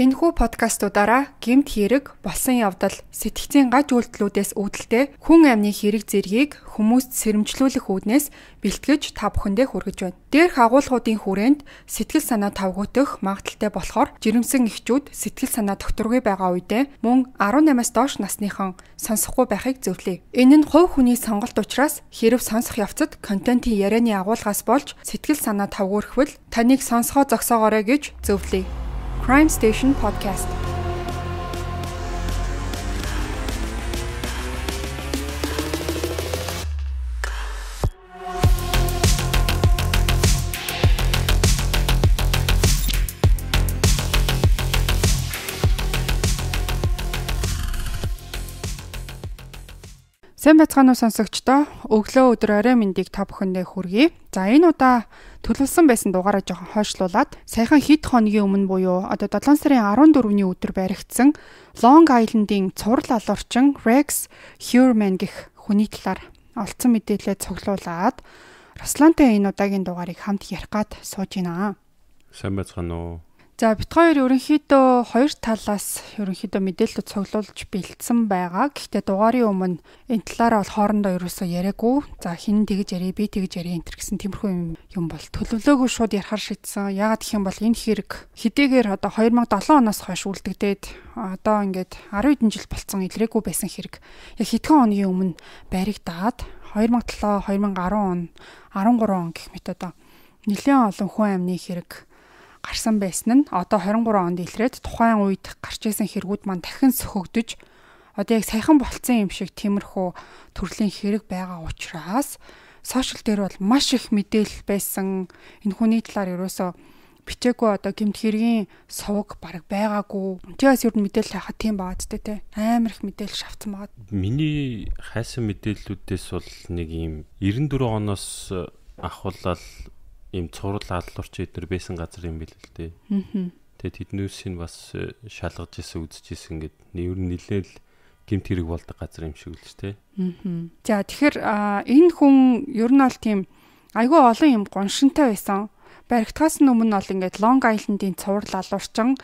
Энэхүү подкастуудаараа гемт хэрэг, болсон явдал, сэтгцийн гаж үйлдэлүүдээс үүдэлтэй хүн амны хэрэг зэргийг хүмүүст сэрэмжлүүлэх үүднээс бэлтгэж та бүхэндээ хүргэж байна. Дээрх агуулгуудын хүрээнд сэтгэл санаа тавгуутах магадaltaй болохоор жирэмсэн эхчүүд сэтгэл санаа докторгүй байгаа үедээ мөн 18-аас доош насныхан сонсохгүй байхыг зөвлөе. Энэ нь хувь хүний сонголт учраас хэрв сонсох явцад контентын ярианы агуулгаас болж сэтгэл санаа тавгуурхвал таныг сонсгоо зогсоогоорой гэж зөвлөе. Crime Station Podcast. Сайн бацгаануу сонсогчдоо өглөө өдөр орой мэндийг та бүхэндээ хүргэе. За энэ удаа төлөвлөсөн байсан дугаараа жоохон хойшлуулад саяхан хэд хоногийн өмнө буюу одоо 7 сарын 14-ний өдөр баригдсан Long Island-ийн цуврал алуурчин Rex Huerman гэх хүний талаар олдсон мэдээлэлээ цуглуулад Руслантай энэ удаагийн дугаарыг хамт ярих гад сууж байна. Сайн бацгаануу. За биткойн ерөнхийдөө хоёр талаас ерөнхийдөө мэдээлэлд цуглуулж бэлдсэн байгаа. Гэхдээ дугаарын өмнө энэ талаараа бол хоорондоо ерөөсөө яриаггүй. За хин тэгж ярив, би тэгж ярив энэ төр гэсэн тиймэрхүү юм бол төлөвлөөгүй шууд ярахаар шийдсэн. Яагаад гэх юм бол энэ хэрэг хэдийгээр одоо 2007 оноос хойш үлдэгдээд одоо ингээд 10 хэдэн жил болцсон илрээгүй байсан хэрэг яг хэдхэн оны өмнө баригдаад 2007, 2010 он, 13 он гэх мэт одоо нэлээд олон хүн амны хэрэг гарсан байсан нь одоо 23 онд илрээд тухайн үед гарч исэн хэрэгүүд маань дахин сөхөгдөж одоо яг саяхан болцсон юм шиг тиймэрхүү төрлийн хэрэг байгаа учраас сошиал дээр бол маш их мэдээлэл байсан. Энэ хүний талаар ерөөсөө бичээгүй одоо гэмт хэргийн сувг баг байгаагүй. Тэгээс ер нь мэдээлэл хахад тийм багадтай те. Амар их мэдээлэл шавцсан багад. Миний хайсан мэдээллүүдээс бол нэг юм 94 оноос ахвалал ийм цуврал аллуурч эднэр байсан газар юм бэл л дээ. Тэгээд тэднээс нь бас э, шалгаж исэн үзэж исэн гэд нэр нилээл гимт хэрэг болдог газар юм шиг л ч тий. За тэгэхээр энэ хүн ер нь бол тийм айгүй олон юм гоншинтай байсан. Баригтахаас өмнө бол ингээд Long Island-ийн цуврал алуурчин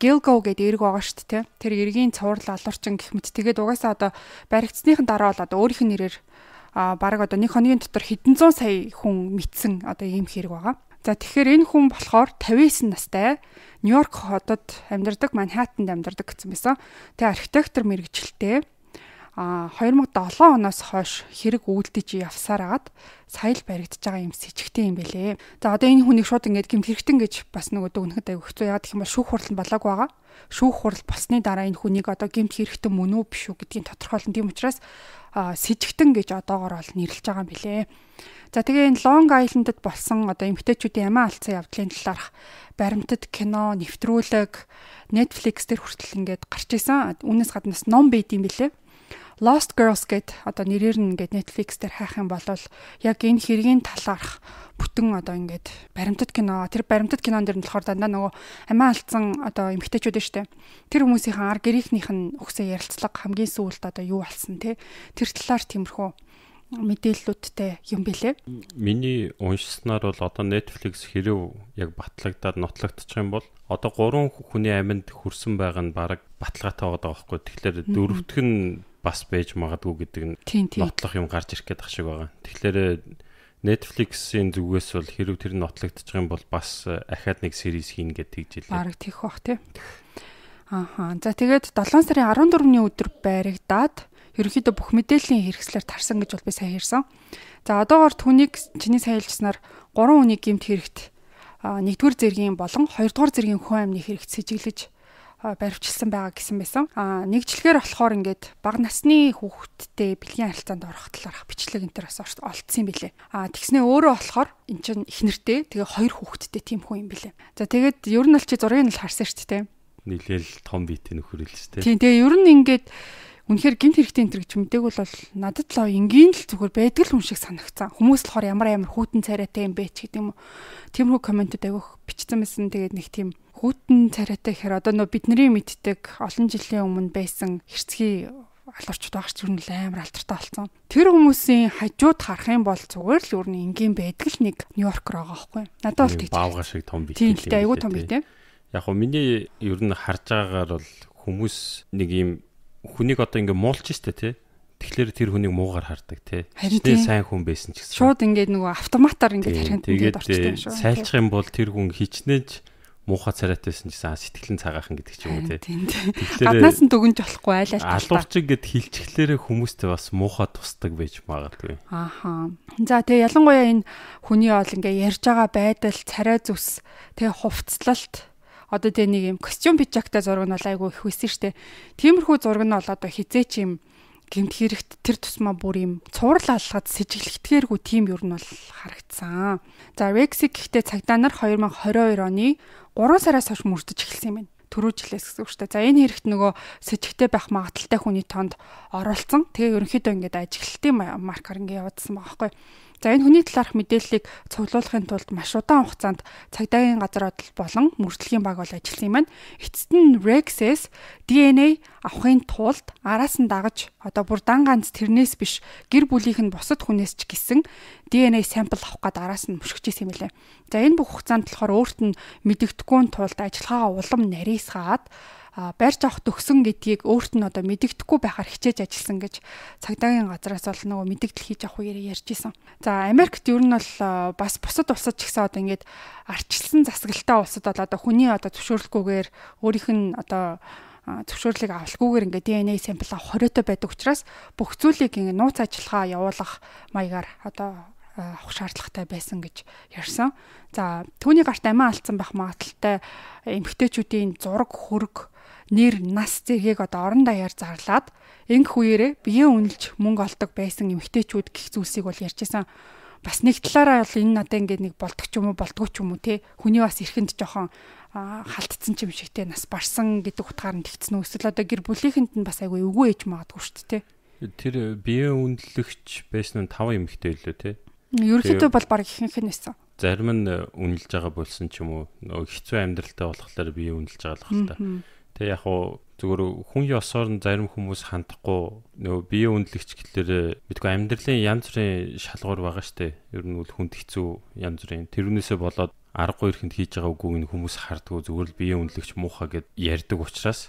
Gilgo гэдэг эрг байгаа шүү дээ тий. Тэр эргийн цуврал алуурчин гэх мэт тэгээд угаасаа одоо баригтсныхан дараа бол одоо өөрийнх нь нэрээр баг одоо нэг хоногийн дотор хэдэн зуун сая хүн мэдсэн одоо ийм хэрэг байгаа. За тэгэхээр энэ хүн болохоор 59 настай Нью-Йорк хотод амьдардаг, Манхаттанд амьдардаг гэсэн байсан. Тэгээ архитектор мэрэгчлээ 2007 оноос хойш хэрэг үүлдэж явсаар агаад сая л баригдаж байгаа юм с сэжигтэй юм бэлээ. За одоо энэ хүнийг шууд ингээд гэмт хэрэгтэн гэж бас нөгөө дүгнэхэд аяг хэцүү яагаад гэх юм бол шүүх хурал балаагүй байгаа. Шүүх хурал болсны дараа энэ хүнийг одоо гэмт хэрэгтэн мөн үү биш үү гэдгийг тодорхойлно. Тийм учраас сэжигтэн гэж одоогоор бол нэрлэж байгаа юм бэлээ. За тэгээ энэ Long Island-д болсон одоо эмгтээчүүдийн амиа алдсан явдлын талаарх баримтат кино, нэвтрүүлэг, Netflix дээр хүртэл ингээд гарч исэн. Үүнээс гаднаас ном байд юм бэлээ. Lost Girls гэд одоо нэрээр нь ингээд Netflix дээр хайх юм бол яг энэ хэргийн талаарх бүтэн одоо ингээд баримтат кино тэр баримтат кинон дэр нь болохоор дандаа нөгөө амиа алдсан одоо эмгтээчүүд нь штэ тэр хүмүүсийнхэн ар гэрийнхнийх нь өгсөн ярилцлага хамгийн сүүлд одоо юу болсон те тэр талаар тиймэрхүү мэдээллүүдтэй юм бэлээ. Миний уншсанаар бол одоо Netflix хэрэг яг батлагдаад нотлогдчих юм бол одоо 3 хүний аминд хүрсэн байгаа нь баг баталгаатай байгаа байхгүй. Тэгэхээр дөрөвтг нь бас байж магадгүй гэдэг нь нотлох юм гарч ирэх гэдэг шиг байгаа. Тэгэхээр э, Netflix-ийн зүгээс бол хэрэг тэр нотлогдчих юм бол бас э, ахаад нэг series хийнэ гэж тэгж хэлээ. Бараг тийх бах тий. Ааха. За тэгээд 7 сарын 14-ний өдөр байрагдаад ерөнхийдөө бүх мэдээллийн хэрэгслэр тарсан гэж бол би сайн ярьсан. За одоогоор түүнийг чиний саялжснаар 3 хүний гэмт хэрэгт нэгдүгээр зэргийн болон хоёрдугаар зэргийн хүн амны хэрэгт сэжиглэж Э, баривчилсан байгаа гэсэн байсан. Аа нэгжлэгээр болохоор ингээд баг насны хүүхэдтэй бэлгийн харилцаанд орох талаарх бичлэг энэ төр бас олдсон юм билэ. Аа тэгснээ өөрөө болохоор эн чинь их нэртэй тэгээ хоёр хүүхэдтэй тийм хүн юм билэ. За тэгээд ер нь л чи зургийг нь харсан шүү дээ. Нийлээл том биетэй нөхөр л шүү дээ. Тийм тэгээ ер нь ингээд Үнэхээр гинт хэрэгтэй энэ гэж мэдээг бол надад л энгийн л зүгээр байдаг л хүн шиг санагцсан. Хүмүүс болохоор ямар амар хүүтэн царайтай юм бэ ч гэдэг юм уу. Тиймэрхүү комментүүд авих бичсэн мэсэн тэгээд нэг тийм хүйтэн царайтай гэхээр одоо нөө бидний мэддэг олон жилийн өмнө байсан хэрцгий алуурчд багш зүр нь амар алтартай болсон. Тэр хүмүүсийн хажууд харах юм бол зүгээр л өөр нь энгийн байдаг л нэг Нью-Йоркер байгаа байхгүй. Надад бол тэгж. Баавга шиг том бит. Тийм л айгүй том бит тийм. Яг хөө миний ер нь харж байгаагаар бол хүмүүс нэг юм хүнийг одоо ингэ муулж штэ тий. Тэгэхээр тэр хүнийг муугаар хардаг тий. Тэ сайн хүн байсан ч гэсэн. Шууд ингээд нөгөө автоматар ингээд тархинд тэгээд орчтой э, юм шүү. Сайлчих юм бол тэр хүн хичнээн ч муухай царайтайсэн гэсэн сэтгэлэн цагаахан гэдэг ч юм уу тийм. Гаднаас нь дүгнж болохгүй айл айл. Алуурчин гэд хилчглээрээ хүмүүстээ бас муухай тусдаг байж магадгүй. Ааха. За тэгээ ялангуяа энэ хүний ол ингээ ярьж байгаа байдал, царай зүс, тэгээ хувцлалт одоо тэгээ нэг юм костюм пижактай зураг нь бол айгүй их үсэн штэ. Тиймэрхүү зураг нь бол одоо хизээч юм гэмт хэрэгт тэр тусмаа бүр юм цуврал аллагад сэжиглэгдгээргүй тийм юм ер нь бол харагдсан. За Rexi гэхдээ цагдаа нар 2022 оны 3 сараас хойш мөрдөж эхэлсэн юм байна төрөө жилээс гэсэн үг шүү дээ. За энэ хэрэгт нөгөө с ิจ гтэй байх магадaltaй хүний тоонд оролцсон. Тэгээ ерөнхийдөө ингээд ажиглалтын маркер ингээд явагдсан байгаа байхгүй. За энэ хүний талаарх мэдээллийг цуглуулахын тулд маш удаан хугацаанд цагдаагийн газар бодол болон мөрдлөгийн баг бол ажилласан юм байна. Эцэст нь Rex-с DNA авахын тулд араас нь дагаж одоо бүр дан ганц тэрнээс биш гэр бүлийнх нь бусад хүнээс ч гисэн DNA sample авах гээд араас нь мөшгчээс юм лээ. За энэ бүх хугацаанд болохоор өөрт нь мэдэгдэхүүн тулд ажиллагаагаа улам нарийсгаад барьж авах төгсөн гэдгийг өөрт нь одоо мэдэгдэхгүй байхаар хичээж ажилласан гэж цагдаагийн газраас бол нөгөө мэдэгдэл хийж авах үеэр ярьж исэн. За Америкт ер нь бол бас бусад улсад ч гэсэн одоо ингээд арчилсан засаглалтай улсад бол одоо хүний одоо зөвшөөрлөхгүйгээр өөрийнх нь одоо зөвшөөрлийг авалгүйгээр ингээд DNA sample авах хориотой байдаг учраас бүх зүйлийг ингээд нууц ажиллагаа явуулах маягаар одоо авах шаардлагатай байсан гэж ярьсан. За түүний гарт амиа алдсан байх магадaltaй эмгтээчүүдийн зураг хөрөг нэр, нас зэргийг одоо орон даяар зарлаад ингэх үеэрээ бие үнэлж мөнгө олдог байсан эмэгтэйчүүд гих зүйлсийг бол ярьжсэн. Бас нэг талаараа бол энэ надад ингээд нэг болдог ч юм уу, болдгоо ч юм уу те. Хүний бас эрхэнд жоохон халтцсан ч юм шигтэй нас барсан гэдэг утгаар нь тэгцэн үсэл одоо гэр бүлийнхэнд нь бас айгүй өвгөө ээж магадгүй шүү дээ те. Тэр бие үнэлэгч байсан нь 5 эмэгтэй лөө те. Ерөнхийдөө бол баг ихэнх нь байсан. Зарим нь үнэлж байгаа болсон ч юм уу. Нөгөө хэцүү амьдралтай болохоор бие үнэлж байгаа л хэл та. Тэг яг уу зүгээр хүн ёсоор нь зарим хүмүүс хандахгүй нөгөө бие үнэлэгч гэхлээр э, мэдгүй амьдралын янз бүрийн шалгуур байгаа штэ. Ер нь бол хүнд хэцүү янз бүрийн тэрнээсээ болоод аргагүй ихэнд хийж байгаа үгүйг нь хүмүүс хардггүй зүгээр л бие үнэлэгч муухай гэд ярьдаг учраас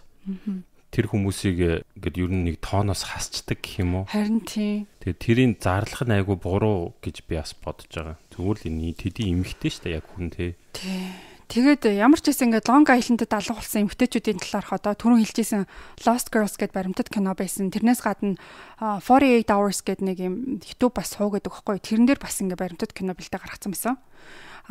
тэр хүмүүсийг ингээд э, ер нь нэг тооноос хасчдаг гэх юм уу? Харин тийм. Тэгээ тэрийн зарлах нь айгүй буруу гэж би бас бодож байгаа. Зүгээр л энэ тэдийн эмгтэй штэ яг хүн тий. Тийм Тэгээд ямар ч гэсэн ингээд Long Island-д алга болсон эмэгтэйчүүдийн талаарх одоо түрүүн хэлжсэн Lost Girls гэдэг баримтат кино байсан. Тэрнээс гадна 48 Hours гэдэг нэг юм YouTube бас суу гэдэг байхгүй. Тэрэн дээр бас ингээд баримтат кино бэлдэ гаргацсан байсан.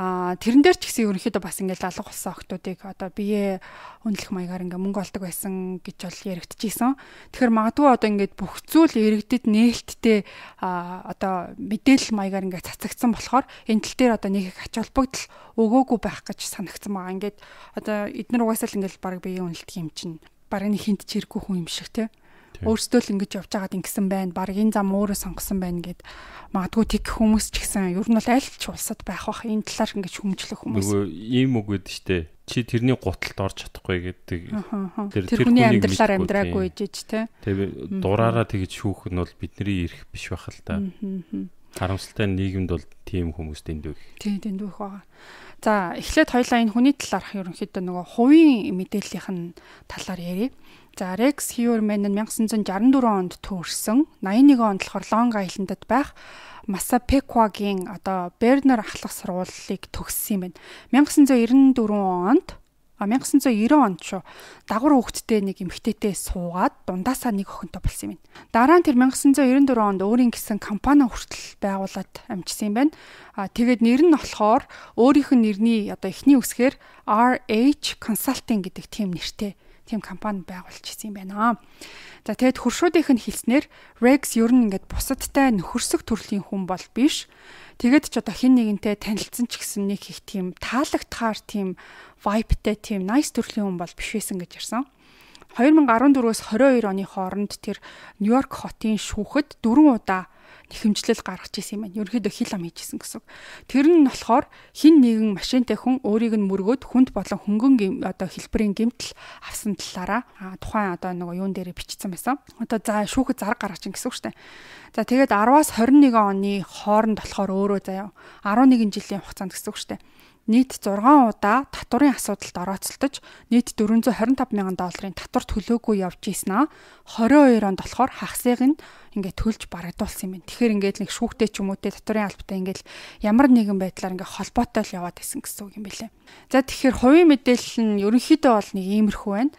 Аа тэрэн дээр ч гэсэн ерөнхийдөө бас ингээд алга болсон охтуудыг одоо бие үнэлэх маягаар ингээд мөнгө олдог байсан гэж бол яригдчихсэн. Тэгэхээр магадгүй одоо ингээд бүх зүйл иргэдэд нээлттэй аа одоо мэдээлэл маягаар ингээд цацагдсан болохоор энэ тал дээр одоо нэг их ач холбогдол өгөөгүй байх гэж санагдсан байгаа. Ингээд одоо эдгээр угаасаа л ингээд баг биеийн үнэлт юм чинь баг нэг хинт чирэггүй хүн юм шиг тийм Өөрсдөө л ингэж явж байгаад ингэсэн байна. Бараг энэ зам өөрөө сонгосон байна гэд магадгүй тэг хүмүүс ч гэсэн ер нь бол аль ч улсад байх бах энэ талаар ингэж хүмжлэх хүмүүс. Нөгөө ийм үг өгдөө штэ. Чи тэрний гуталд орж чадахгүй гэдэг. Тэр хүний амьдралаар амьдраагүй гэж тий. Тэгээ дураараа тэгж шүүх нь бол бидний эрх биш байх л та. Харамсалтай нийгэмд бол тийм хүмүүс дэндүү их. Тий, дэндүү их байгаа. За эхлээд хоёлаа энэ хүний талаарх ерөнхийдөө нөгөө хувийн мэдээллийнх нь талаар ярив. За Rex Huerman нь 1964 онд төрсэн. 81 онд болохоор Long Island-д байх Massapequa-гийн одоо Бернер ахлах сургуулийг төгссөн юм байна. 1994 онд а 1990 онд шүү дагвар хөвгттэй нэг эмэгтэйтэй суугаад дундаасаа нэг охинтой болсон юм байна. Дараа нь тэр 1994 онд өөрийн гэсэн компани хүртэл байгуулад амжсан юм байна. А тэгээд нэр нь болохоор өөрийнх нь нэрний одоо эхний үсгээр RH Consulting гэдэг тийм нэртэй тийм компани байгуулчихсан юм байна. За тэгэд хуршуудынх нь хэлснээр Rex ер нь ингээд бусадтай нөхөрсөх төрлийн хүн бол биш. Тэгээд ч одоо хин нэгэнтэй танилцсан ч гэсэн нэг их тийм таалагтахаар тийм vibe-тэй тийм nice төрлийн хүн бол биш байсан гэж ярьсан. 2014-өөс 22 оны хооронд тэр Нью-Йорк хотын шүүхэд дөрван удаа хэмжлэл гаргаж исэн юм байна. Ерөнхийдөө хил ам хийжсэн гэсэн. Тэр нь болохоор хин нэгэн машинтай хүн өөрийг нь мөргөөд хүнд болон хөнгөн одоо хэлбэрийн гэмтэл авсан талаараа тухайн одоо нөгөө юун дээрээ бичсэн байсан. Одоо за шүүхэд зарг гаргаж ин гэсэн үг штэ. За тэгээд 10-аас 21 оны хооронд болохоор өөрөө заяа 11 жилийн хугацаанд гэсэн үг штэ нийт 6 удаа татварын асуудалд орооцолдож нийт 425 мянган долларын татвар төлөөгүй явж ийсэн аа 22 онд болохоор хагсыг нь ингээд төлж барагдуулсан юм байна. Тэгэхээр ингээд нэг шүүхтэй ч юм уу те татварын албатай ингээд ямар нэгэн байдлаар ингээд холбоотой л яваад исэн гэсэн үг юм билэ. За тэгэхээр хувийн мэдээлэл нь ерөнхийдөө бол нэг иймэрхүү байна.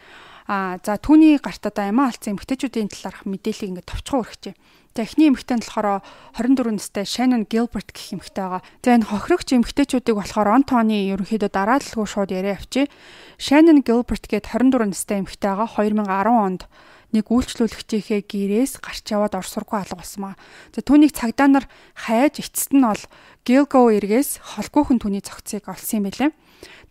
А за түүний гарт одоо амиа алдсан эмэгтэйчүүдийн талаарх мэдээллийг ингээд товчхон өргөчэй. За эхний эмэгтэй нь болохоор 24 настай Shannon Gilbert гэх эмэгтэй байгаа. За энэ хохирогч эмэгтэйчүүдийг болохоор он тооны ерөнхийдөө дараалалгүй шууд яриа авчи. Shannon Gilbert гээд 24 настай эмэгтэй байгаа 2010 онд нэг үйлчлүүлэгчийнхээ гэрээс гарч яваад орсоргүй алга болсон маа. За түүнийг цагдаа нар хайж эцэст нь ол Gilgo эргээс холгүйхэн түүний цогцыг олсон юм билээ.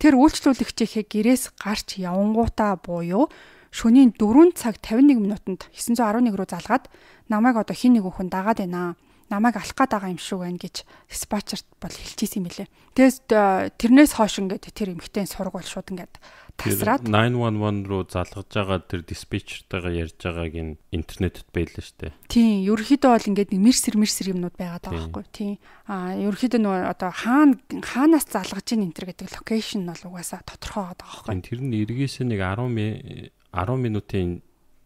Тэр үйлчлүүлэгчийнхээ гэрээс гарч явангуудаа буюу шөнийн 4 цаг 51 минутанд 911 руу залгаад намайг одоо хин нэг хүн дагаад байна аа намайг алах гээд байгаа юм шүү гэн гэж диспатчерт бол хэлчихсэн юм лээ. Тэгээс э, тэрнээс хойш ингээд тэр эмэгтэй сургууль шууд ингээд тасраад 911 руу залгаж байгаа тэр диспетчертайгаа ярьж байгааг ин интернэтэд байлаа штэ. Тийм, ерөөхдөө бол ингээд мэрсэр мэрсэр юмнууд байгаад байгаа байхгүй тийм. Аа, ерөөхдөө нөгөө одоо хаана хаанаас залгаж ийн энэ төр гэдэг локейшн бол угаасаа тодорхой байгаа байхгүй. Тэр нь эргээс нэг 10 10 минутын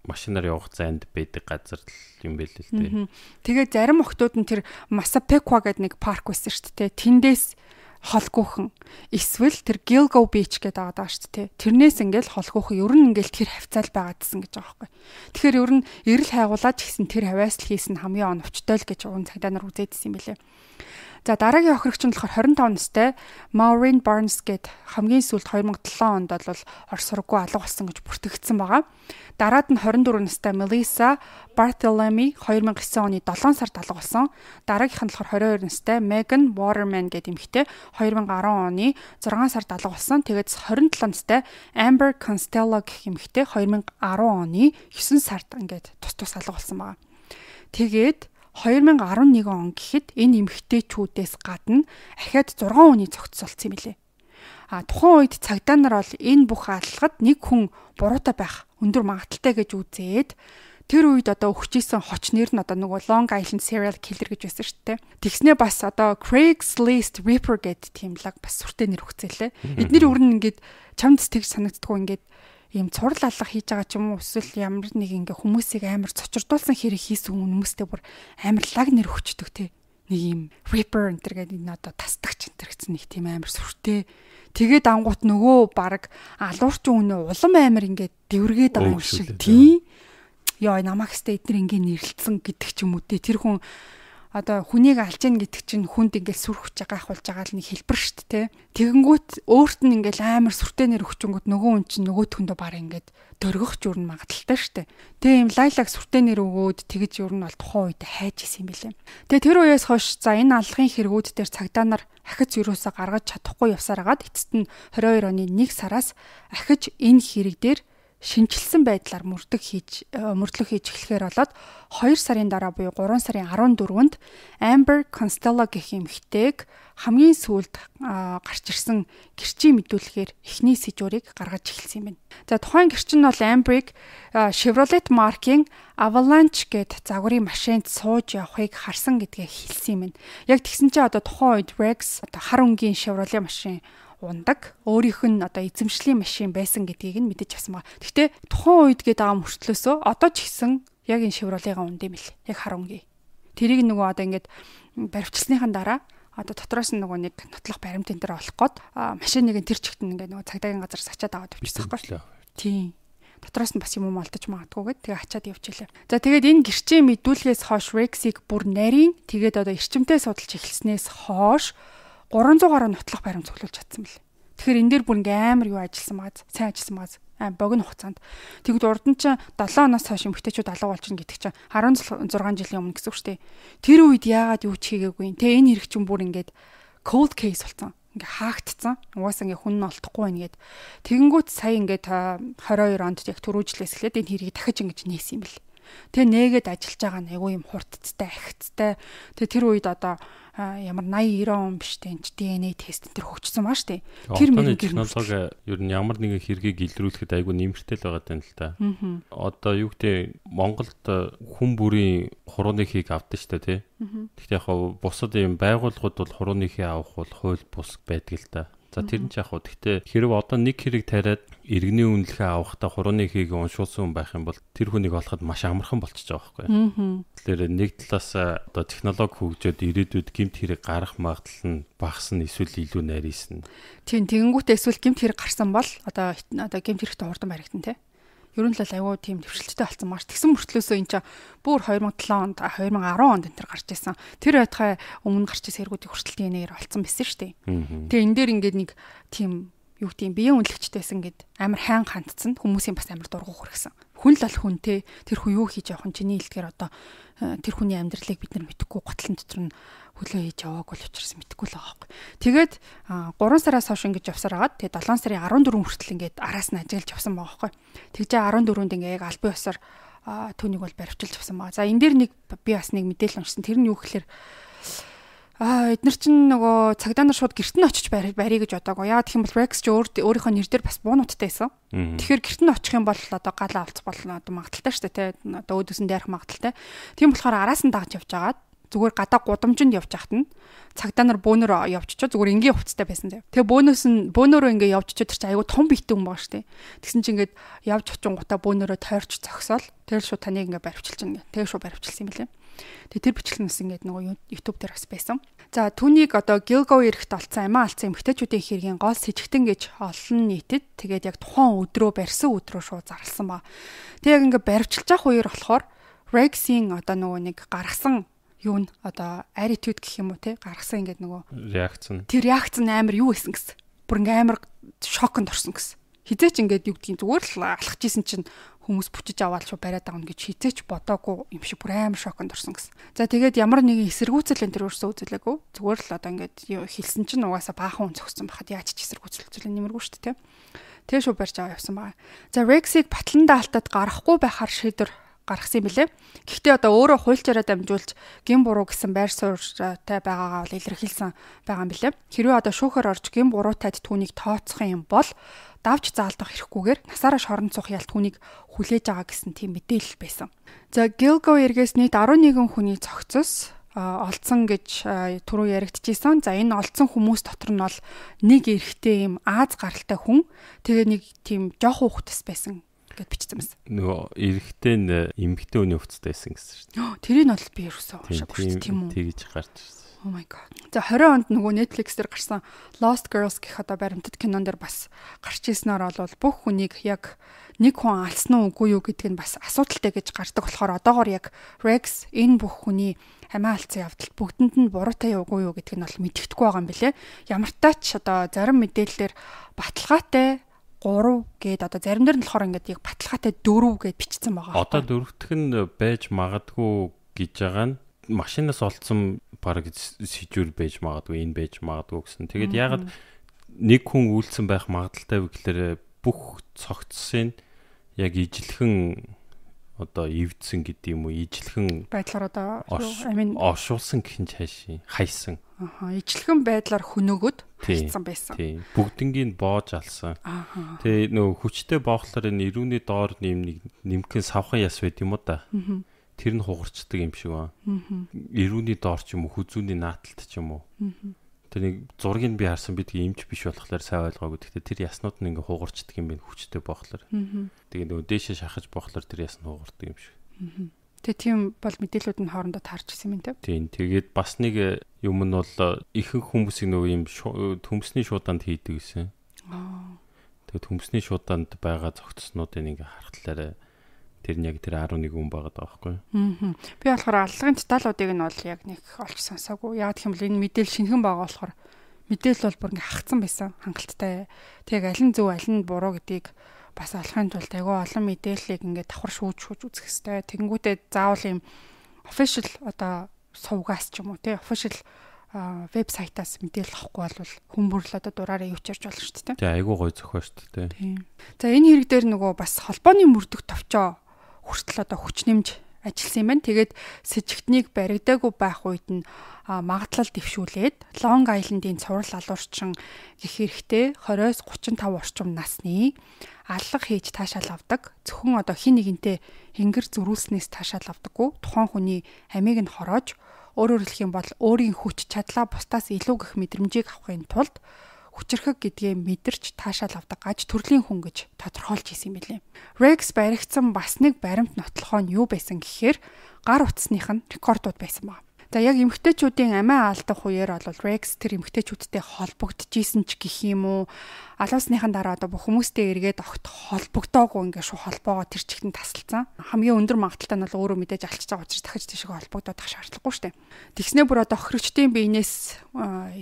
машинаар явах зайд байдаг газар юм байл л дээ. Тэгээ зарим охтууд нь тэр Масапеква гэдэг нэг парк байсан шүү дээ. Тэндээс холгүйхэн эсвэл тэр Gilgo Beach гэдэг байгаа даа шүү дээ. Тэрнээс ингээл холгүйхэн ер нь ингээл тэр хавцаал байгаа гэсэн гэж байгаа байхгүй. Тэгэхээр ер нь эрэл хайгуулаад ч гэсэн тэр хаваас л хийсэн хамгийн оновчтой л гэж уун цагдаа нар үзээдсэн юм билээ. За дараагийн хохирогч нь болохоор 25 настай Maureen Barnes гэд хамгийн сүүлд 2007 онд бол Орос сургуу алга болсон гэж бүртгэгдсэн байгаа. Дараад нь 24 настай Melissa Barthelemy 2009 оны 7 сард алга болсон. Дараагийнх нь болохоор 22 настай Megan Waterman гэд эмэгтэй 2010 оны 6 сард алга болсон. Тэгээд 27 настай Amber Costello гэх эмэгтэй 2010 оны 9 сард ингээд тус тус алга болсон байгаа. Тэгээд 2011 он гэхэд энэ эмэгтэйчүүдээс гадна ахиад 6 хүний цогцолцсон юм лээ. А тухайн үед цагдаа нар бол энэ бүх аллагад нэг хүн буруутай байх өндөр магадaltaй гэж үзээд тэр үед одоо өгчээсэн хоч нэр нь одоо нөгөө Long Island Serial Killer гэж байсан шүү дээ. Тэгснээ бас одоо Craigslist Reaper гэд тимлаг бас сүртэй нэр өгцөөлээ. Эднэр өөр нь ингээд чамд сэтгэж санагддгүй ингээд ийм цурал алга хийж байгаа ч юм уу эсвэл ямар нэг ингээ хүмүүсийг амар цочирдуулсан хэрэг хийсэн хүмүүстэй бүр амар лаг нэр өчтдөг те нэг ийм reaper энэ гэдэг энэ одоо тасдагч энэ гэсэн нэг тийм амар сүртэй тэгээд ангуут нөгөө баг алуурч үнэ улам амар ингээ дэвргээд байгаа юм шиг тий ёо намаг хэвээ эдгээр ингээ нэрлэлсэн гэдэг ч юм уу те тэр хүн одоо хүнийг алж ийн гэдэг чинь хүнд ингээл сүр хүч гайхуулж байгаа л нэг хэлбэр штт те. Тэгэнгүүт өөрт нь ингээл амар сүртэнээр өгчөнгөт нөгөө хүн чинь нөгөө төхөндөө бараа ингээд дөргөх ч юурн магадaltaй штт. Тэгээ им лайлаг сүртэнээр өгөөд тэгэж юурн бол тухайн үед хайж исэн юм билээ. Тэгээ тэр үеэс хойш за энэ аллагын хэрэгүүд дээр цагдаа нар ахиц юуруусаа гаргаж чадахгүй явсаар агаад эцэст нь 22 оны 1 сараас ахиж энэ хэрэг дээр шинчилсэн байдлаар мөрдөг хийж э, мөрдлөх хийж эхлэхээр болоод 2 сарын дараа буюу 3 сарын 14-нд Amber Costello гэх эмэгтэйг хамгийн сүүлд гарч ирсэн гэрчийн мэдүүлэхээр эхний сэжүүрийг гаргаж эхэлсэн юм байна. За тухайн гэрчин нь бол Amber-ийг Chevrolet маркийн Avalanche гэд загварын машинд сууж явахыг харсан гэдгээ хэлсэн юм байна. Яг тэгсэн чинь одоо тухайн үед Rex одоо хар өнгийн Chevrolet машин ундаг. Өөрийнх нь одоо эзэмшлийн машин байсан гэдгийг нь мэдэж авсан байгаа. Гэхдээ тухайн үед гээд байгаа мөртлөөсөө одоо ч ихсэн яг энэ Chevrolet-га ундим бил. Яг харангийн. Тэрийг нөгөө одоо ингээд баримтчилсныхаа дараа одоо дотроос нь нөгөө нэг нотлох баримт энэ төр олох гээд машиныг нь тэр чигт нь ингээд нөгөө цагдаагийн газараас ачаад аваад явчихсан байхгүй. Тийм дотроос нь бас юм олдож магадгүйгээд тэгээ хачаад явчихлаа. За тэгээд энэ гэрчээ мэдүүлгээс хойш Рексиг бүр нарийн тэгээд одоо эрчимтэй судалж эхэлснээс хойш 300 гаруй нотлох баримт цуглуулж чадсан бэл. Тэгэхээр энэ дээр бүр ингээм амар юу ажилласан магаз, сайн ажилласан магаз аа богино хугацаанд. Тэгвэл урд нь чинь 7 оноос хойш эмэгтэйчүүд алга болж гин гэдэг чинь 16 жилийн өмнө гэсэн үг шүү дээ. Тэр үед яагаад юу ч хийгээгүй. Тэ энэ хэрэг чинь бүр ингээд cold case болсон ингээ хаагдцсан. Угаас ингээ хүн нь олдохгүй байна гэд. Тэгэнгүүт сая ингээ 22 онд яг түрүүжлээс эхлээд энэ хэрийг дахиж ингэж нээсэн юм бэл. Тэгээ нээгээд ажиллаж байгаа нь айгүй юм хурдтай, ахицтай. Тэгээ тэр үед одоо ямар 80 90 он биш те энэ ДНЭ тест энэ төр хөгжсөн баа штэ. Тэр мэдээ технологи ер нь ямар нэгэн хэргийг илрүүлэхэд айгүй нэмэртэй л байгаа юм л да. Одоо юу гэдэг Монголд хүн бүрийн хурууны хийг авдаг штэ те. Гэхдээ яг хав бусад юм байгууллагууд бол хурууны хий авах бол хууль бус байдаг л да. За тэр нь ч яг хуу. Гэхдээ хэрв одоо нэг хэрэг тариад иргэний үнэлгээ авахдаа хурууны хийг уншуулсан хүн байх юм бол тэр хүнийг олоход маш амархан болчихж байгаа байхгүй. Аа болохоор нэг талаас одоо технологи хөгжөөд ирээдүйд гимт хэрэг гарах магадлал нь багасна эсвэл илүү нарийсна. Тийм тэгэнгүүтээ эсвэл гимт хэрэг гарсан бол одоо одоо гимт хэрэгтээ хурдан баригдан тий. Ер нь л айгүй тийм төвшлөлттэй болсон маш тэгсэн мөртлөөсөө энэ чинь бүр 2007 онд 2010 онд энэ төр гарч исэн. Тэр байтхай өмнө гарч ирсэн хэрэгүүдийн хүртэлтийн нэр олцсон байсан шүү дээ. Тэгээ энэ дээр ингээд нэг тийм юу гэдэг биеийн үнэлэгчтэйсэн гэд амар хайн хандцсан хүмүүсийн бас амар дургу хүргэсэн хүн л бол хүн те тэр хүн юу хийж явах нь чиний хэлдгээр одоо э, тэр хүний амьдралыг бид нар мэдхгүй готлон дотор нь хөлөө хийж явааг бол учирсан мэдхгүй л байгаа байхгүй. Тэгээд 3 сараас хойш ингэж явсаар агаад тэгээд 7 сарын 14 хүртэл ингээд араас нь ажиглаж явсан байгаа байхгүй. Тэгжээ 14-нд ингээ яг албан ёсоор түүнийг бол баривчилж авсан байгаа. За энэ дээр нэг би бас нэг мэдээлэл уншсан. Тэр нь юу гэхээр аа эднэр чинь нөгөө цагдаа нар шууд гэрт нь очиж барь барь гэж бодоагүй. Яа гэх юм бол Rex ч өөр өөрийнхөө нэр дээр бас буунуудтай байсан. Тэгэхээр гэрт нь очих юм бол одоо гал авалцах болно одоо магадaltaй шүү дээ тий. Одоо өөдөөсөн дээрх магадaltaй. Тийм болохоор араас нь дагж явж агаад зүгээр гадаа гудамжинд явж хахт нь цагдаа нар бөөнөр явчихчих зүгээр ингийн хувцастай байсан зав. Тэгээ бөөнөөс нь бөөнөрөө ингээ явчихчих тэр чинь айгүй том битэн юм байгаа штэ. Тэгсэн чинь ингээд явж очин гутаа бөөнөрөө тойрч зогсоол. Тэр шууд таныг ингээ барьвчилж гэнэ. Тэгээ шууд барьвчилсан юм билээ. Тэгээ тэр бичлэг нас ингээд нөгөө YouTube дээр бас байсан. За түүнийг одоо Gilgo эрэгт олцсон амиа алдсан эмэгтэйчүүдийн хэргийн гол с сэжигтэн гэж олон нийтэд тэгээд яг тухайн өдрөө барьсан өдрөө шууд зарлсан ба. Тэг яг ингээд баривчилж явах үеэр болохоор Rex-ийн одоо нөгөө нэг гаргасан юу н одоо attitude гэх юм уу те гаргасан ингээд нөгөө реакц нь тэр реакц нь амар юу исэн гэсэн бүр ингээм амар шоконд орсон гэсэн хизээч ингээд юу гэдгийг зүгээр л алхаж исэн чинь хүмүүс бүчиж аваад шууд бариад байгаа юм гэж хизээч бодоогүй юм шиг бүр амар шоконд орсон гэсэн. За тэгээд ямар нэгэн эсэргүүцэл энэ төр өрсө үзэлээгүй. Зүгээр л одоо ингээд юу хэлсэн чинь угаасаа баахан хүн зогссон байхад яаж ч эсэргүүцэл үзүүлэн нэмэргүй шүү дээ тий. Тэгээ шууд барьж аваа явсан байгаа. За Рексиг батлан даалтад гарахгүй байхаар шийдвэр гаргасан юм билээ. Гэхдээ одоо өөрөө хуульчаараа дамжуулж гин буруу гэсэн байр суурьтай байгаагаа бол илэрхийлсэн байгаа юм билээ. Хэрвээ одоо шүүхээр орж гин буруутайд түүнийг тооцох юм бол давж заалдах хэрэггүйгээр насаараа шорон цох ял түүнийг хүлээж байгаа гэсэн тийм мэдээлэл байсан. За Gilgo эргээс нийт 11 хүний цогцос олцсон гэж түрүү яригдчихсэн. За энэ олцсон хүмүүс дотор нь бол нэг эрэгтэй юм Аз гаралтай хүн тэгээ нэг тийм жоох хүүхдс байсан гэд бичсэн байсан. Нөгөө эрэгтэй нь э, эмэгтэй хүний өвцтэйсэн гэсэн шүү дээ. Тэрийг нь бол би ерөөсөө уншаагүй шүү дээ, тийм үү? Тэгж гарч ирсэн. Oh my god. За 20 онд нөгөө Netflix дээр гарсан Lost Girls гэх одоо баримтат кинон дээр бас гарч ирснээр бол бүх хүнийг яг нэг хүн алсан уу үгүй юу гэдэг нь бас асуудалтай гэж гардаг болохоор одоогор яг Rex энэ бүх хүний хамаа алцсан явдалд бүгдэнд нь буруутай үгүй юу гэдэг нь бол мэддэхгүй байгаа юм билэ. Ямар тач одоо зарим мэдээллээр баталгаатай 3 гээд одоо заримдэр нь болохоор ингээд яг баталгаатай 4 гээд бичсэн байгаа. Одоо дөрөвтг нь байж магадгүй гэж байгаа нь машинаас олдсон баг сэжүүр байж магадгүй энэ байж магадгүй гэсэн. Тэгээд ягаад нэг хүн үйлцсэн байх магадaltaй вэ гэхээр бүх цогцсыг яг ижилхэн одоо эвдсэн гэдэг юм уу ижлэхэн байдлаар одоо амин ошуулсан гэх нь цаашаа хайсан. Аха ижлэхэн байдлаар хөнөөгд хайсан байсан. Тийм. Бүгднийг боож алсан. Аха. Тэгээ нөгөө хүчтэй боохлоор энэ ирүүний доор нэм нэмхэн савхан яс байт юм уу да. Аха. Тэр нь хугарчдаг юм шиг байна. Аха. Ирүүний доор ч юм уу хүзүүний нааталт ч юм уу. Аха Тэр нэг зургийг нь би харсан би тэгээ имж биш болохоор сайн ойлгоогүй. Гэхдээ тэр яснууд нь ингээ хугарчдаг юм бэ хүчтэй бохлоор. Тэгээ нөгөө дээшээ шахаж бохлоор тэр ясн хугардаг юм шиг. Тэгээ тийм бол мэдээлүүд нь хоорондоо таарч ирсэн юм тийм. Тийм. Тэгээд бас нэг э, юм нь бол э, ихэнх хүмүүсийн нөгөө юм э, төмсний шууданд хийдэг гэсэн. Аа. Тэгээд төмсний шууданд байгаа зогцснуудыг ингээ харахтлаарэ тэр нь яг тэр 11 хүн байгаад байгаа байхгүй. Аа. Би болохоор аллагын деталуудыг нь бол яг нэг олж сонсоогүй. Яг гэх юм бол энэ мэдээлэл шинхэн байгаа болохоор мэдээлэл бол бүр ингээ хагцсан байсан хангалттай. Тэг аль нь зөв аль нь буруу гэдгийг бас олохын тулд айгүй олон мэдээллийг ингээ давхар шүүж шүүж үзэх хэрэгтэй. Тэнгүүтээ заавал юм official одоо сувгаас ч юм уу тий official вебсайтаас мэдээлэл авахгүй бол хүмүүр л одоо дураараа юу ч ярьж болно шүү дээ. Тий айгүй гой зөхөө шүү дээ. Тий. За энэ хэрэг дээр нөгөө бас холбооны мөрдөх товчоо хүртэл одоо хүч нэмж ажилласан юм байна. Тэгээд с ิจ гтнийг баригдаагүй байх үед нь магадлал дэвшүүлээд Long Island-ийн цуврал алуурчин гих хэрэгтэй 20-с 35 орчим насны алга хийж таашаал авдаг. Зөвхөн одоо хин нэгэнтэй хэнгэр зөрүүлснээс таашаал авдаггүй. Тухайн хүний амийг нь хороож өөрөөр хэлэх юм бол өөрийн хүч чадлаа бусдаас илүү гих мэдрэмжийг авахын тулд хүчрхэг гэдгээ мэдэрч таашаал авдаг гаж төрлийн хүн гэж тодорхойлж исэн юм билээ. Рекс баригдсан бас нэг баримт нотлохоо нь юу байсан гэхээр гар утасных нь рекордууд байсан баг. За яг эмгтээчүүдийн амиа алдах үеэр бол Rex тэр эмгтээчүүдтэй холбогдчихсэн ч гэх юм уу алуусныхан дараа одоо бүх хүмүүстэй эргээд огт холбогдоогүй ингээд шууд холбоогоо тэр чигтэн тасалсан. Хамгийн өндөр магадaltaй нь бол өөрөө мэдээж алчж байгаа учраас дахиж тийшээ холбогдоод тах шаардлагагүй штэ. Тэгснээ бүр одоо хохирогчдын биенээс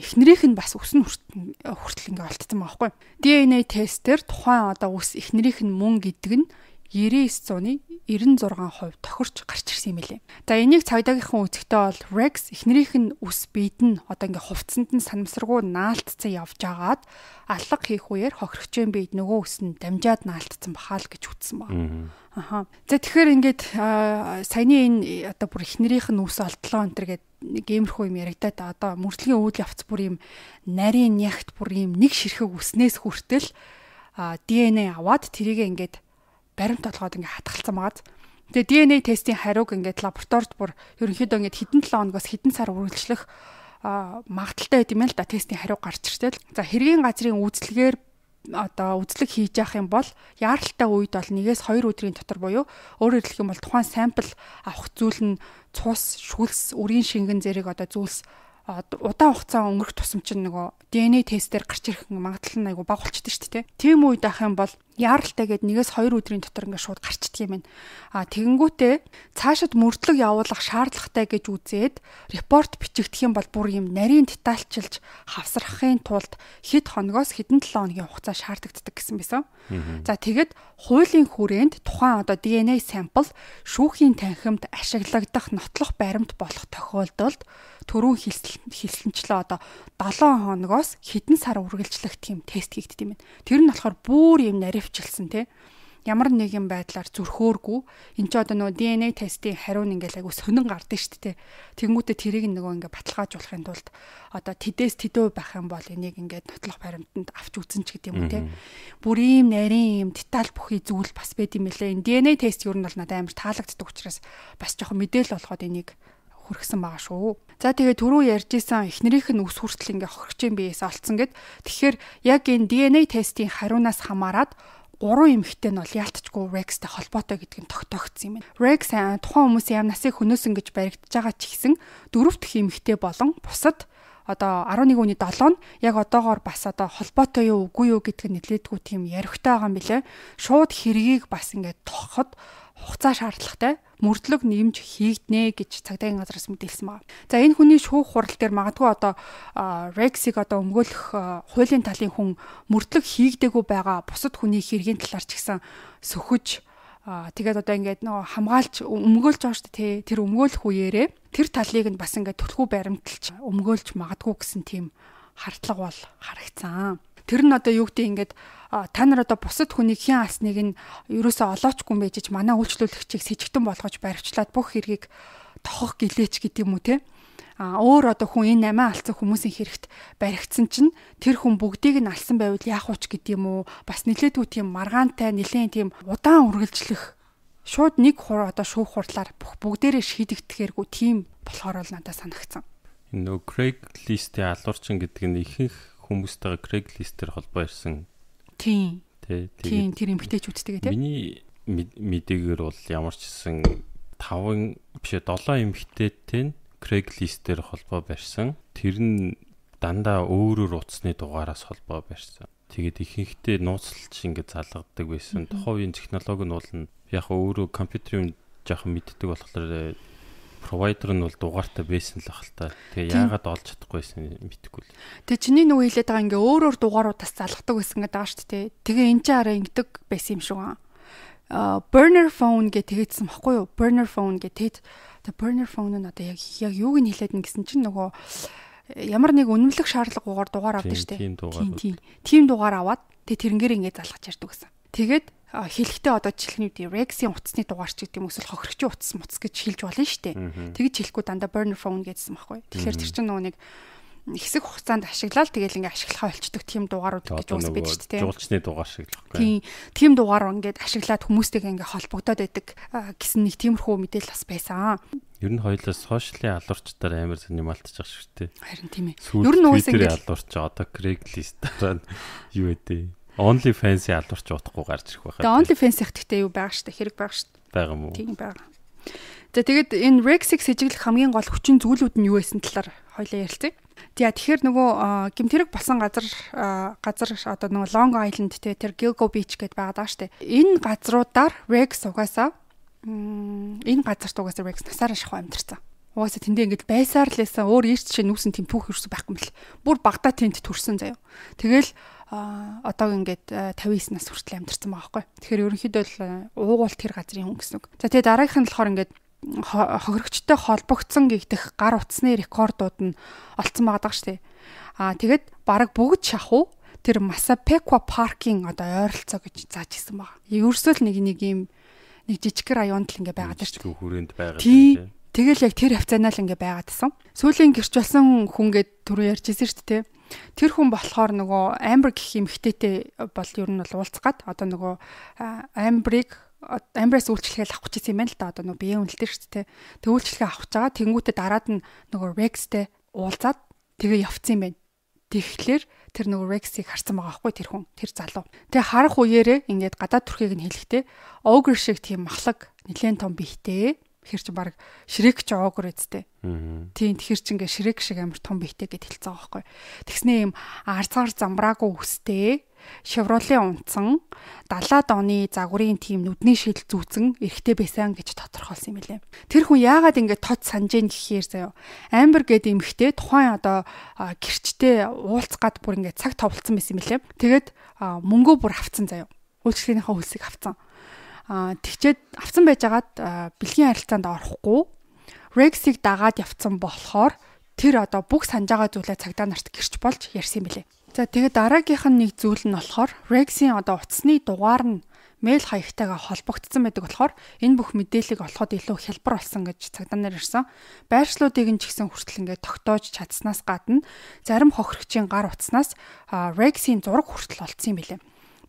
эхнэрийнх нь бас өснө хүртэл ингээд олдсон байгаа байхгүй. DNA тестээр тухайн одоо өс эхнэрийнх нь мөн гэдэг нь 99.96% тохирч гарч ирсэн юм лээ. За энийг цагдаагийнхын үзэгтээ бол Rex эхнэрийнх нь ус биед нь одоо ингээ хувцсанд нь санамсаргүй наалтцсан явж агаад алга хийх үеэр хохирчэн биед нөгөө ус нь дамжаад наалтцсан бахаа л гэж үтсэн баг. Аха. За тэгэхээр ингээд саяны энэ одоо бүр эхнэрийнх нь ус олдлоо энэ төр гэдэг геймерхүү юм яригадаад одоо мөрдлөгийн үйл явц бүр юм нарийн нягт бүр юм нэг ширхэг үснээс хүртэл а ДНЭ аваад тэрийг ингээд баримт толгойд ингээ хатгалцсан байгааз тэгээ ДНХ тестийн хариуг ингээд лабораторид бүр ерөнхийдөө ингээд хэдэн 7 хоногоос хэдэн сар үргэлжлэх магадaltaй байт юм л да тестийн хариу гарч иртэл за хэргийн газрын үйлчлэгээр одоо үзлэг хийж явах юм бол яаралтай үед бол нэгээс хоёр өдрийн дотор буюу өөрөөр хэлэх юм бол тухайн сампл авах зүйл нь цус, шүлс, үрийн шингэн зэрэг одоо зүйлс удаан хугацаа өнгөрөх тусам чинь нөгөө ДНХ тестээр гарч ирэх магадлал нь айгүй бага болчихдээ шүү дээ. Тийм үед авах юм бол яаралтай гээд нэгээс хоёр өдрийн дотор ингээд шууд гарчдаг юм байна. А тэгэнгүүтээ цаашид мөрдлөг явуулах шаардлагатай гэж үзээд репорт бичигдэх юм бол бүр юм нарийн детальчилж хавсрахын тулд хэд хоногоос хэдэн 7 хоногийн хугацаа шаардагддаг гэсэн байсан. За тэгэд хуулийн хүрээнд тухайн одоо DNA sample шүүхийн танхимд ашиглагдах нотлох баримт болох тохиолдолд төрөө хилсэлэнчлээ одоо 7 хоногоос хэдэн сар үргэлжлэх тийм тест хийгддэг юм байна. Тэр нь болохоор бүр юм нарийн явчихсан тий ямар нэгэн байдлаар зүрхөөргүй эн чи одоо нөгөө ДНА тестийн хариу нь ингээл айгу сонин гардаг шүү дээ тэнгүүтээ тэрийг нөгөө ингээ баталгаажуулахын тулд одоо тэдээс тэдөө байх юм бол энийг ингээ нотлох баримтанд авч үзэн ч гэдэг юм уу те бүр ийм нарийн ийм деталь бүхий зүйл бас байд юм лээ энэ ДНА тест ер нь бол надад амар таалагддаг учраас бас жоохон мэдээл болгоод энийг хүргэсэн байгаа шүү За тэгээ түрүү ярьж исэн эхнэрийнх нь ус хүртэл ингээ хохирчийн биеэс олцсон гэд. Тэгэхээр яг энэ DNA тестийн хариунаас хамаарат гурван эмэгтэй нь бол яалтчгүй Рекстэй холбоотой гэдэг нь тогтоогдсон юм байна. Рекс тухайн хүмүүсийн яам насыг хөнөөсөн гэж баригдаж байгаа ч гэсэн дөрөв дэх эмэгтэй болон бусад одоо 11 үний 7 нь яг одоогоор бас одоо холбоотой юу үгүй юу гэдг нь нэлээдгүй тийм яригтай байгаа юм билэ. Шууд хэргийг бас ингээд тохоход хугацаа шаардлагатай мөрдлөг нэмж хийгднэ гэж цагдаагийн газраас мэдээлсэн байна. За энэ хүний шүүх хурал дээр магадгүй одоо Рексиг одоо өмгөөлөх хуулийн талын хүн мөрдлөг хийгдээгүй байгаа бусад хүний хэргийн талаар ч гэсэн сөхөж тэгээд одоо ингээд нөгөө хамгаалж өмгөөлж байгаа шүү дээ тэр өмгөөлөх үеэрээ тэр талыг нь бас ингээд төлхөө баримталж өмгөөлж магадгүй гэсэн тийм хартлага бол харагцсан. Тэр нь одоо юу гэдэг ингээд та нар одоо бусад хүний хин алсныг нь ерөөсөө олоочгүй юм байж манай үйлчлүүлэгчийг с ิจ гтэн болгож баривчлаад бүх хэргийг тохох гэлээч гэдэг юм уу те а өөр одоо хүн энэ амиа алдсан хүмүүсийн хэрэгт баригдсан чинь тэр хүн бүгдийг нь алсан байвал яах вэ гэдэг юм уу бас нилээдгүй тийм маргаантай нилийн тийм удаан үргэлжлэх шууд нэг хур одоо шүүх хурлаар бүх бүгдээрээ шийдэгдэхэргүй тийм болохоор л надад санагцсан энэ нөгөө Craigslist-ийн алуурчин гэдэг нь ихэнх хүмүүстэйгээ Craigslist-ээр холбоо ирсэн. Тийм. Тэ тийм тэр эмгтээчүүдтэйгээ тийм. Миний мэдээгээр бол ямар ч хэсэн 5 биш 7 эмгтээтэй нь Craigslist-ээр холбоо барьсан. Тэр нь дандаа өөрөөр утасны дугаараас холбоо барьсан. Тэгээд ихэнхдээ нууцлалч ингээд залгадаг байсан. Тухайн үеийн технологи нь бол яг өөрөө компьютерийн жоохон мэддэг болохоор провайдер нь бол дугаартай байсан л ахalta. Тэгээ яагаад олж чадахгүйсэн мэдэхгүй л. Тэгээ чиний нөгөө хэлээд байгаа ингээ өөр өөр дугааруудаас залгадаг байсан гэдэг байгаа шүү дээ. Тэгээ эн чинь арай ингэдэг байсан юм шиг аа. Э, burner phone гэ тэгээдсэн баггүй юу? Burner phone гэ тэгээд тэгээ burner phone нь одоо яг яг юуг нь хэлээд нь гэсэн чинь нөгөө э, ямар нэг үнэмлэх шаардлагагүйгээр дугаар авдаг шүү дээ. Тийм дугаар. Тийм дугаар аваад тэгээ тэрнгээр ингээ залгаж ярьдаг гэсэн. Тэгээд хэлэхдээ одоо чихний үди Rex-ийн утасны дугаарч гэдэг юм эсвэл хохирогчийн утас мутас гэж хэлж болно шүү дээ. Тэгж хэлэхгүй дандаа burner phone гэдсэн байхгүй. Тэгэхээр тэр чинь нөгөө нэг хэсэг хугацаанд ашиглаад тэгэл ингээ ашиглахаа олчдаг тийм дугаарууд гэж уус бид шүү дээ. Жуулчны дугаар шиг л байхгүй. Тийм. Тийм дугаар ингээд ашиглаад хүмүүстэйгээ ингээ холбогдоод байдаг гэсэн нэг тиймэрхүү мэдээлэл бас байсан. Ер нь хоёулаа сошиалын алуурчдаар амар сони малтчих шүү дээ. Харин тийм ээ. Ер нь үс ингээ алуурч одоо Craigslist-аар юу гэдэг Only fans-ийн алдарч утахгүй гарч ирэх байх. Тэгээ Only fans-ийнх гэхдээ юу байгаа штэ хэрэг байгаа штэ. Бага мүү. Тийм бага. За тэгэд энэ Rexix сэжиглэх хамгийн гол хүчин зүйлүүд нь юу байсан талаар хоёлаа ярилцъя. Тийм тэгэхээр нөгөө гимтэрэг болсон газар газар одоо нөгөө Long Island те тэр Gilgo Beach гэдээ байгаа даа штэ. Энэ газруудаар Rex угаасаа энэ газарт угаасаа Rex насаараа шахуу амьдэрсэн. Угаасаа тэндээ ингэж байсаар л байсан. Өөр ирч чинь нүүсэн тэм түүх юусэн байхгүй мэл. Бүр багада тэнд төрсэн заяа. Тэгэл одоо ингээд 59 э, нас хүртэл амьдарсан байгаа байхгүй. Тэгэхээр ерөнхийдөө л э, уугуул тэр газрын хүн гэсэн үг. За тэгээ дараагийнх нь болохоор ингээд хохирогчтой холбогдсон гэгдэх гар утасны рекордууд нь олцсон байгаа даа штэ. Аа тэгэд баг бүгд шаху тэр Масапеква паркийн одоо ойролцоо гэж зааж исэн байгаа. Ерөөсөө л нэг нэг юм нэг жижиг районд л ингээ байгаад штэ. Хүрээнд байгаад тий. Тэгэл яг тэр хавцаанаа л ингээ байгаад тасан. Сүүлийн гэрч болсон хүн гээд түрүү ярьж ирсэн штэ тий. Тэр хүн болохоор нөгөө Амбер гэх юм хтэтэй бол ер нь бол уулзгаад одоо нөгөө Амбрыг амбрес үйлчлэгээ авах гэж юм байна л да одоо нөгөө биеийн үнэлтэр шүү дээ. Тэг үйлчлэгээ авах гэж байгаа. Тэнгүүтээ дараад нь нөгөө Рекстэй уулзаад тэгээ явцсан юм байна. Тэгэхээр тэр нөгөө Рексийг харсан байгаа байхгүй тэр хүн тэр залуу. Тэгээ харах үеэрээ ингээд гадаад төрхийг нь хэлэхдээ Ogre шиг тийм махлаг нэлээд том бихтэй Тэгэхэр чин баг шрек ч оогүй үсттэй. Тийм тэгэхэр чин ингээ шрек шиг амар том бийтэй гэд хэлцээ байгаа байхгүй. Тэгснээ юм арцгаар замбраагүй үстэй. Шевролын унцсан 70-аад оны загварын тим нүдний шил зүүцэн эрэгтэй байсан гэж тодорхойлсон юм лээ. Тэр хүн яагаад ингэ тод санаж ийн гэхээр заяа. Амбер гэдэг эмэгтэй тухайн одоо гэрчтэй уулц гад бүр ингэ цаг товлцсон байсан юм лээ. Тэгээд мөнгөө бүр авцсан заяа. Үйлчлэгийнхаа хөлсийг авцсан тэгчээд авсан байжгаад бэлгийн харилцаанд орохгүй Рексийг дагаад явцсан болохоор тэр одоо бүх санджаагаа зүйлээ цагдаа нарт гэрч болж ярьсан юм билээ. За тэгээд дараагийнх нь нэг зүйл нь болохоор Рексийн одоо утасны дугаар нь мэйл хаягтайгаа холбогдсон байдаг болохоор энэ бүх мэдээллийг олоход илүү хялбар болсон гэж цагдаа нар ирсэн. Байршлуудыг нь ч гэсэн хүртэл ингээд тогтоож чадсанаас гадна зарим хохирогчийн гар утаснаас Рексийн зураг хүртэл олцсон юм билээ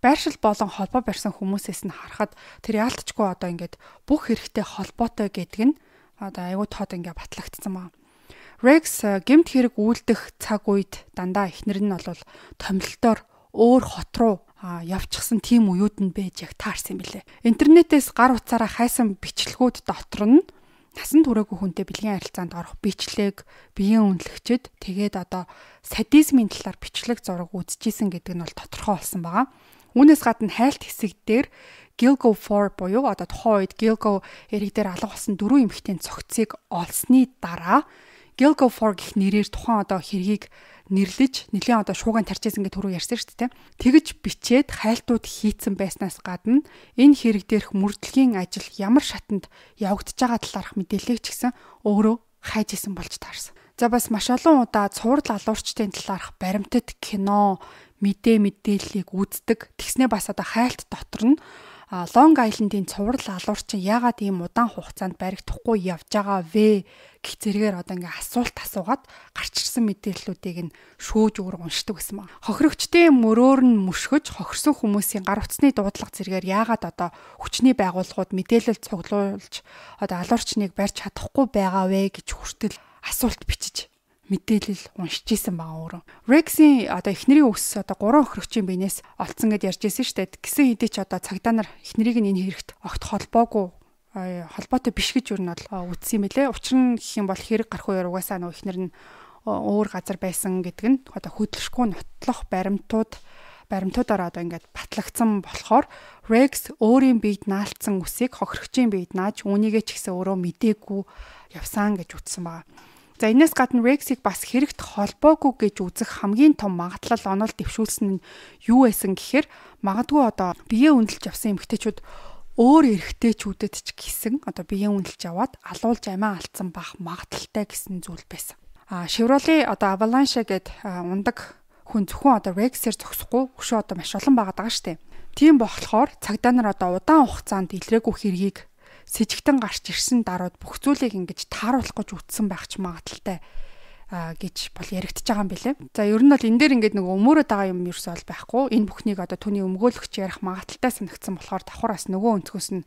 байршил болон холбоо барьсан хүмүүсээс нь харахад тэр яалтчгүй одоо ингээд бүх хэрэгтэй холбоотой гэдэг нь одоо айгүй тод ингээд батлагдсан байна. Rex э, гемт хэрэг үйлдэх цаг үед дандаа эхнэр нь бол томлолтоор өөр хот руу явчихсан тийм үеуд нь байж яг таарсан юм билээ. Интернетээс гар утсаараа хайсан бичлгүүд дотор нь насан туршаагүй хүнтэй бэлгийн харилцаанд орох бичлэг, биеийн үнэлэгчэд тэгээд одоо садизмын талаар бичлэг зураг үзчихсэн гэдэг нь бол тодорхой болсон байгаа. Үүнээс гадна хайлт хэсэг дээр Gilgo 4 буюу одоо тухайн үед Gilgo эрэг дээр алга болсон дөрвөн эмэгтэй цогцыг олсны дараа Gilgo 4 гэх нэрээр тухайн одоо хэргийг нэрлэж нэлийн одоо шууган тарчээсэн гэж түрүү ярьсан шүү дээ. Тэгж бичээд хайлтууд хийцэн байснаас гадна энэ хэрэг дээрх мөрдлөгийн ажил ямар шатанд явагдаж байгаа талаарх мэдээлэл ч гэсэн өөрөө хайж исэн болж таарсан. За бас маш олон удаа цуврал алуурчдын талаарх баримтат кино, мэдээ мэдээллийг үздэг. Тэгснээ бас одоо хайлт дотор нь Long Island-ийн цуврал алуурчин яагаад ийм удаан хугацаанд баригдахгүй явж байгаа вэ гэх зэргээр одоо ингээ асуулт асуугаад гарч ирсэн мэдээллүүдийг нь шүүж өөр уншдаг гэсэн байна. Хохирогчдын мөрөөр нь мөшгөж хохирсон хүмүүсийн гар утасны дуудлага зэргээр яагаад одоо хүчний байгууллагууд мэдээлэл цуглуулж одоо алуурчныг барьж чадахгүй байгаа вэ гэж хүртэл асуулт бичиж мэдээлэл уншиж исэн байгаа өөрөө. Рексийн одоо эхнэрийн өс одоо гурван охирогчийн биенээс олцсон гэд ярьж исэн штэ. Гисэн хэдий ч одоо цагдаа нар эхнэрийг нь энэ хэрэгт огт холбоогүй холбоотой биш гэж юу нь бол үтсэн юм билэ. Учир нь гэх юм бол хэрэг гарахгүй ургаасаа нөө ихнэр нь өөр газар байсан гэдэг нь одоо хөдөлшгүй нотлох баримтууд баримтуудаараа одоо ингээд батлагдсан болохоор Rex өөрийн биед наалтсан үсийг хохирогчийн биед нааж үүнийгээ ч гэсэн өөрөө мдээгүй явсан гэж үтсэн байгаа. За энэс гадна Рексийг бас хэрэгт холбоогүй гэж үзэх хамгийн том магадлал онол дэвшүүлсэн нь юу байсан гэхээр магадгүй одоо биеэ үнэлж явсан эмэгтэйчүүд өөр эрэгтэйчүүдэд ч гэсэн одоо биеэ үнэлж аваад алуулж амиа алдсан бах магадлалтай гэсэн зүйл байсан. А Chevrolet одоо Avalanche гэд ундаг хүн зөвхөн одоо Rexээр зогсохгүй өшөө одоо маш олон байгаа даа штэ. Тийм болохоор цагдаа нар одоо удаан хугацаанд илрээгүй хэргийг с ิจ гтэн гарч ирсэн дарууд бүх зүйлийг ингэж тааруулах гэж үтсэн байх ч магадaltaй а гэж бол яригдчихж байгаа юм билэ. За ер нь бол энэ дээр ингээд нэг өмөрөд байгаа юм ерөөсөө бол байхгүй. Энэ бүхнийг одоо түүний өмгөөлөгч ярих магадaltaй санагдсан болохоор давхар бас нөгөө өнцгөөс нь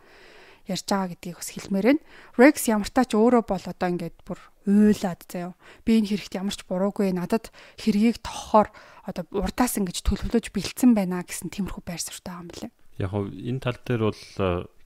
ярьж байгаа гэдгийг бас хэлмээр байна. Rex ямартаа ч өөрөө бол одоо ингээд бүр уйлаад заяа. Би энэ хэрэгт ямарч буруугүй надад хэргийг тохохоор одоо урдаас ингэж төлөвлөж бэлдсэн байна гэсэн тиймэрхүү байр суурьтай байгаа юм лээ. Яг хөө энэ тал дээр бол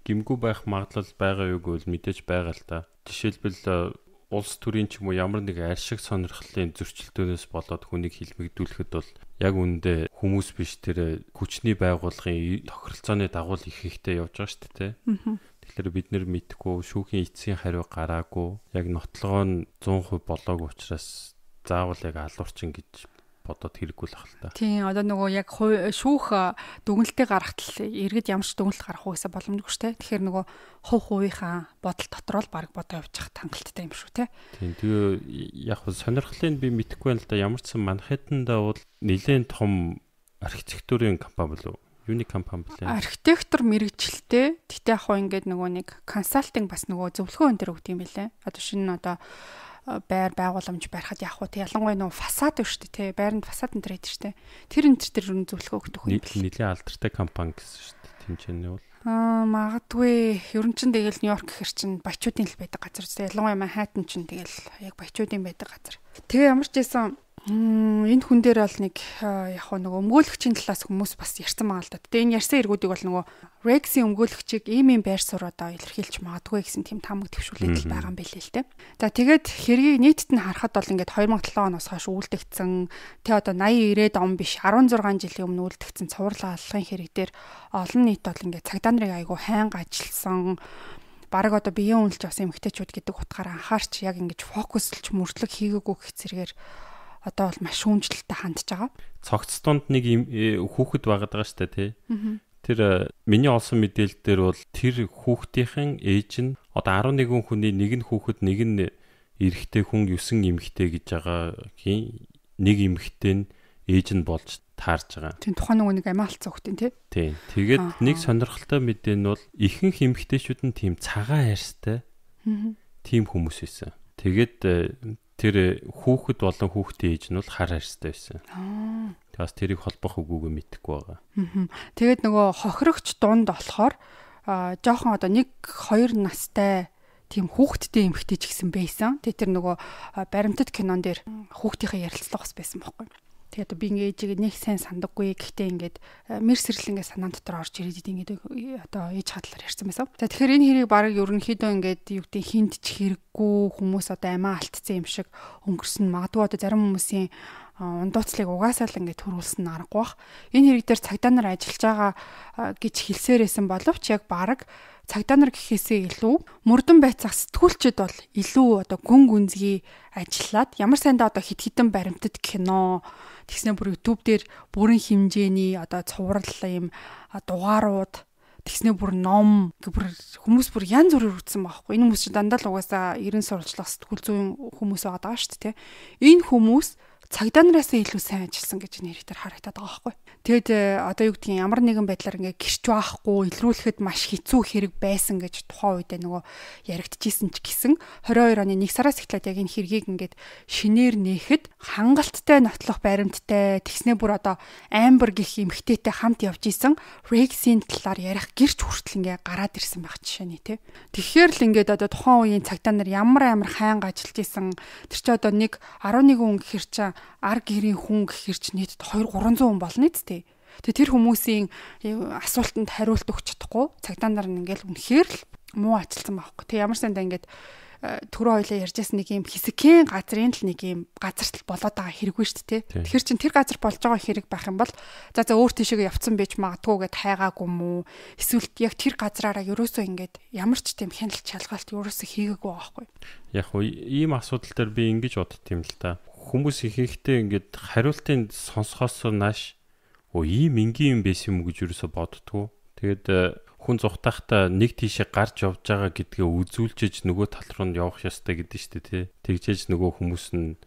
гимгүү байх магадлал байгаа юу гэвэл мэдээж байгаа л та. Жишээлбэл э, улс төрийн ч юм уу ямар нэг аль шиг сонирхлын зөрчилдөөнөөс болоод хүнийг хилмигдүүлэхэд бол яг үндэ хүмүүс биш тэр э, хүчний байгууллагын тохиролцооны дагуу л их ихтэй явж байгаа шүү дээ. Тэгэхээр бид нэр мэдгүй шүүхийн эцсийн хариу гараагүй яг нотлогоо нь 100% болоог учраас заавал яг алуурчин гэж бодоод хэрэггүй л ахал та. Тийм одоо нөгөө яг шүүх дүгнэлтээ гаргахт л иргэд ямар ч дүгнэлт гарах уу гэсэн боломжгүй шүү те. Тэгэхээр нөгөө хувь хувийнхаа бодол дотор л баг бодоо явуучих тангалттай юм шүү те. Тийм тэгээ яг сонирхлыг би мэдэхгүй байна л да ямар ч сан манхеттанда бол нэлээд том архитектурын компани болов юуны компани блэ? Архитектор мэрэгчлээ. Тэгтээ яг хоо ингээд нөгөө нэг консалтинг бас нөгөө зөвлөгөө энэ төр өгд юм билэ. Одоо шинэ одоо Э, байр байгууламж барихад яг хуу ялангуяа нөө фасад шүү дээ те байранд фасад энэ төр хэд шүү дээ тэр энэ төр тэр нь зөвлөгөө өгдөг юм бэл нэлийн алдартай компани гэсэн шүү дээ тэмчээний бол аа э, магадгүй ер нь ч тэгэл Нью-Йорк гэхэр чинь баячуудын л байдаг газар те ялангуяа маань хайтан чинь тэгэл яг баячуудын байдаг газар тэгээ ямар ч байсан энэ хүн дээр бол нэг яг хөө нэг өмгөөлөгчийн талаас хүмүүс бас ярьсан байгаа л да. Тэгээ энэ ярьсан эргүүдийг бол нөгөө Рекси өмгөөлөгчийг ийм ийм байр суурь одоо илэрхийлж магадгүй гэсэн тийм тамаг төвшүүлэлт байгаа юм билээ л дээ. За тэгээд хэргийг нийтэд нь харахад бол ингээд 2007 оноос хойш үлдэгдсэн тэ одоо 80 90-д он биш 16 жилийн өмнө үлдэгдсэн цуврал алхахын хэрэг дээр олон нийт бол ингээд цагдаа нарыг айгүй хайнга ажилсан бараг одоо биеийн үнэлж авсан эмгтээчүүд гэдэг утгаараа анхаарч яг ингэж фокуслж мөрдлөг хийгээгүй гэх зэрэгээр одоо бол маш шүүмжлэлтэй хандж байгаа. Цогц тунд нэг э, хүүхэд байгаад байгаа штэ тий. Тэр э, миний олсон мэдээлэл дээр бол тэр хүүхдийн ээж нь одоо 11 хүний нэг нь хүүхэд нэг нь эрэгтэй хүн 9 эмэгтэй гэж байгаагийн нэг эмэгтэй нь ээж нь болж таарж байгаа. Тийм тухайн нөгөө нэг амиалцсан хүүхдийн тий. Тийм. Тэгээд нэг сонирхолтой мэдээ нь бол ихэнх эмэгтэйчүүд нь тийм цагаан хайрстай тийм хүмүүс байсан. Тэгээд э, тэр хүүхэд болон хүүхдийн ээж нь бол хар харьстай байсан. Тэгээд бас тэрийг холбох үгүйгээ мэдэхгүй байгаа. Тэгээд нөгөө хохирогч дунд болохоор жоохон одоо 1 2 настай тийм хүүхдтэй эмэгтэй ч гэсэн байсан. Тэгээд тэр нөгөө баримтат кинон дээр хүүхдийнхээ ярилцлага бас байсан байхгүй юу? Тэгээд би ингээ ээжийг нэг сайн сандаггүй. Гэхдээ ингээд э, мэр сэрэл ингээ санаан дотор орж ирээд ингээд э, одоо ээж хадлаар ярьсан байсан. За тэгэхээр энэ хэрийг баг ерөнхийдөө ингээд юу гэдэг хинт ч хэрэггүй хүмүүс одоо амиа алдсан юм шиг өнгөрсөн. Магадгүй одоо зарим хүмүүсийн э, ундууцлыг угаасаа л ингээд төрүүлсэн аргагүй бах. Энэ хэрэг дээр цагдаа нар ажиллаж байгаа гэж хэлсээрсэн боловч яг баг цагдаа нар гэхээсээ илүү мөрдөн байцах сэтгүүлчд бол илүү одоо гүн гүнзгий ажиллаад ямар сайндаа одоо хит хитэн баримтат кино Тэгснэ бүр YouTube дээр бүрэн хэмжээний одоо цуврал юм дугаарууд тэгснэ бүр ном бүр хүмүүс бүр янз бүрээр үтсэн байхгүй. Энэ хүмүүс чинь дандаа л угаасаа 90 сурвалжлах сэтгүүл зүйн хүмүүс байгаа даа шүү дээ. Энэ хүмүүс цагдаа нараас илүү сайн ажилласан гэж нэрийг дээр харагдаад байгаа байхгүй. Тэгэд э, одоо юу гэдгийг ямар нэгэн байдлаар ингээ гэрч байхгүй илрүүлэхэд маш хэцүү хэрэг байсан гэж тухайн үед нөгөө яригдчихсэн ч гэсэн 22 оны 1 сараас эхлээд яг энэ хэргийг ингээд шинээр нээхэд хангалттай нотлох баримттай тэгснэ бүр одоо Амбер гих эмгтээтэй хамт явж исэн Рексийн талаар ярих гэрч хүртэл ингээ гараад ирсэн байх жишээ нь тий. Тэгэхээр л ингээд одоо тухайн үеийн цагдаа нар ямар амар хайнга ажиллаж исэн тэр чи одоо нэг 11 хүн гэхэр чинь ар гэрийн хүн гэхэр ч нийт 2 300 хүн болно үсттэй. Тэгээ тэр хүмүүсийн э, асуултанд хариулт өгч чадахгүй цагдаа нар нь ингээл үнэхээр л муу ажилсан байхгүй. Тэг ямар санда ингээд э, төрөө хоёлаа ярьжсэн нэг юм хэсэгхэн газрын л нэг юм газарт л болоод байгаа хэрэггүй шүү дээ. Тэгэхэр чин тэр газар болж байгаа хэрэг байх юм бол за за өөр тийшээ явцсан байж магадгүй гэд хайгаагүй мүү. Эсвэл яг тэр газраараа ерөөсөө ингээд ямар ч тийм хяналт шалгалт ерөөсөө хийгээгүй байхгүй. Яг уу ийм асуудал дээр би ингэж бодд юм л та хүмүүс их ихтэй ингээд хариултын сонсохоос нааш оо ийм энгийн юм байсан юм гэж юусо боддгоо. Тэгэд э, хүн зугатахта нэг тийшээ гарч явж байгаа гэдгээ үзүүлжэж нөгөө тал руу нь явах ёстой гэдэг нь шүү дээ тий. Тэгжээж нөгөө хүмүүс нь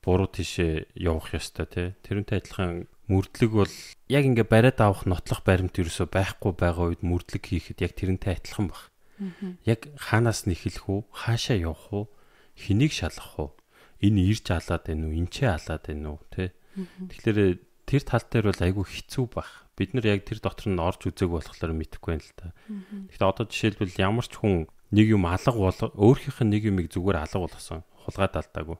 буруу тийшээ явах ёстой тий. Тэрнтэй адилхан мөрдлөг бол яг ингээ бариад авах нотлох баримт ерөөсөө байхгүй байгаа үед мөрдлөг хийхэд яг тэрнтэй адилхан баг. Яг хаанаас нэхэлэх үү, хаашаа явах үү, хэнийг шалгах үү энэ ирж алаад байна уу, энэ ч алаад байна уу, тэ. Тэгэхээр э, тэр тал дээр бол айгүй хэцүү бах. Бид нар яг тэр дотор нь орж үзег болохоор мэдэхгүй юм л та. Гэхдээ одоо жишээлбэл ямар ч хүн нэг юм алга бол өөрхийнх нь нэг юмыг зүгээр алга болгосон, хулгай алдаагүй.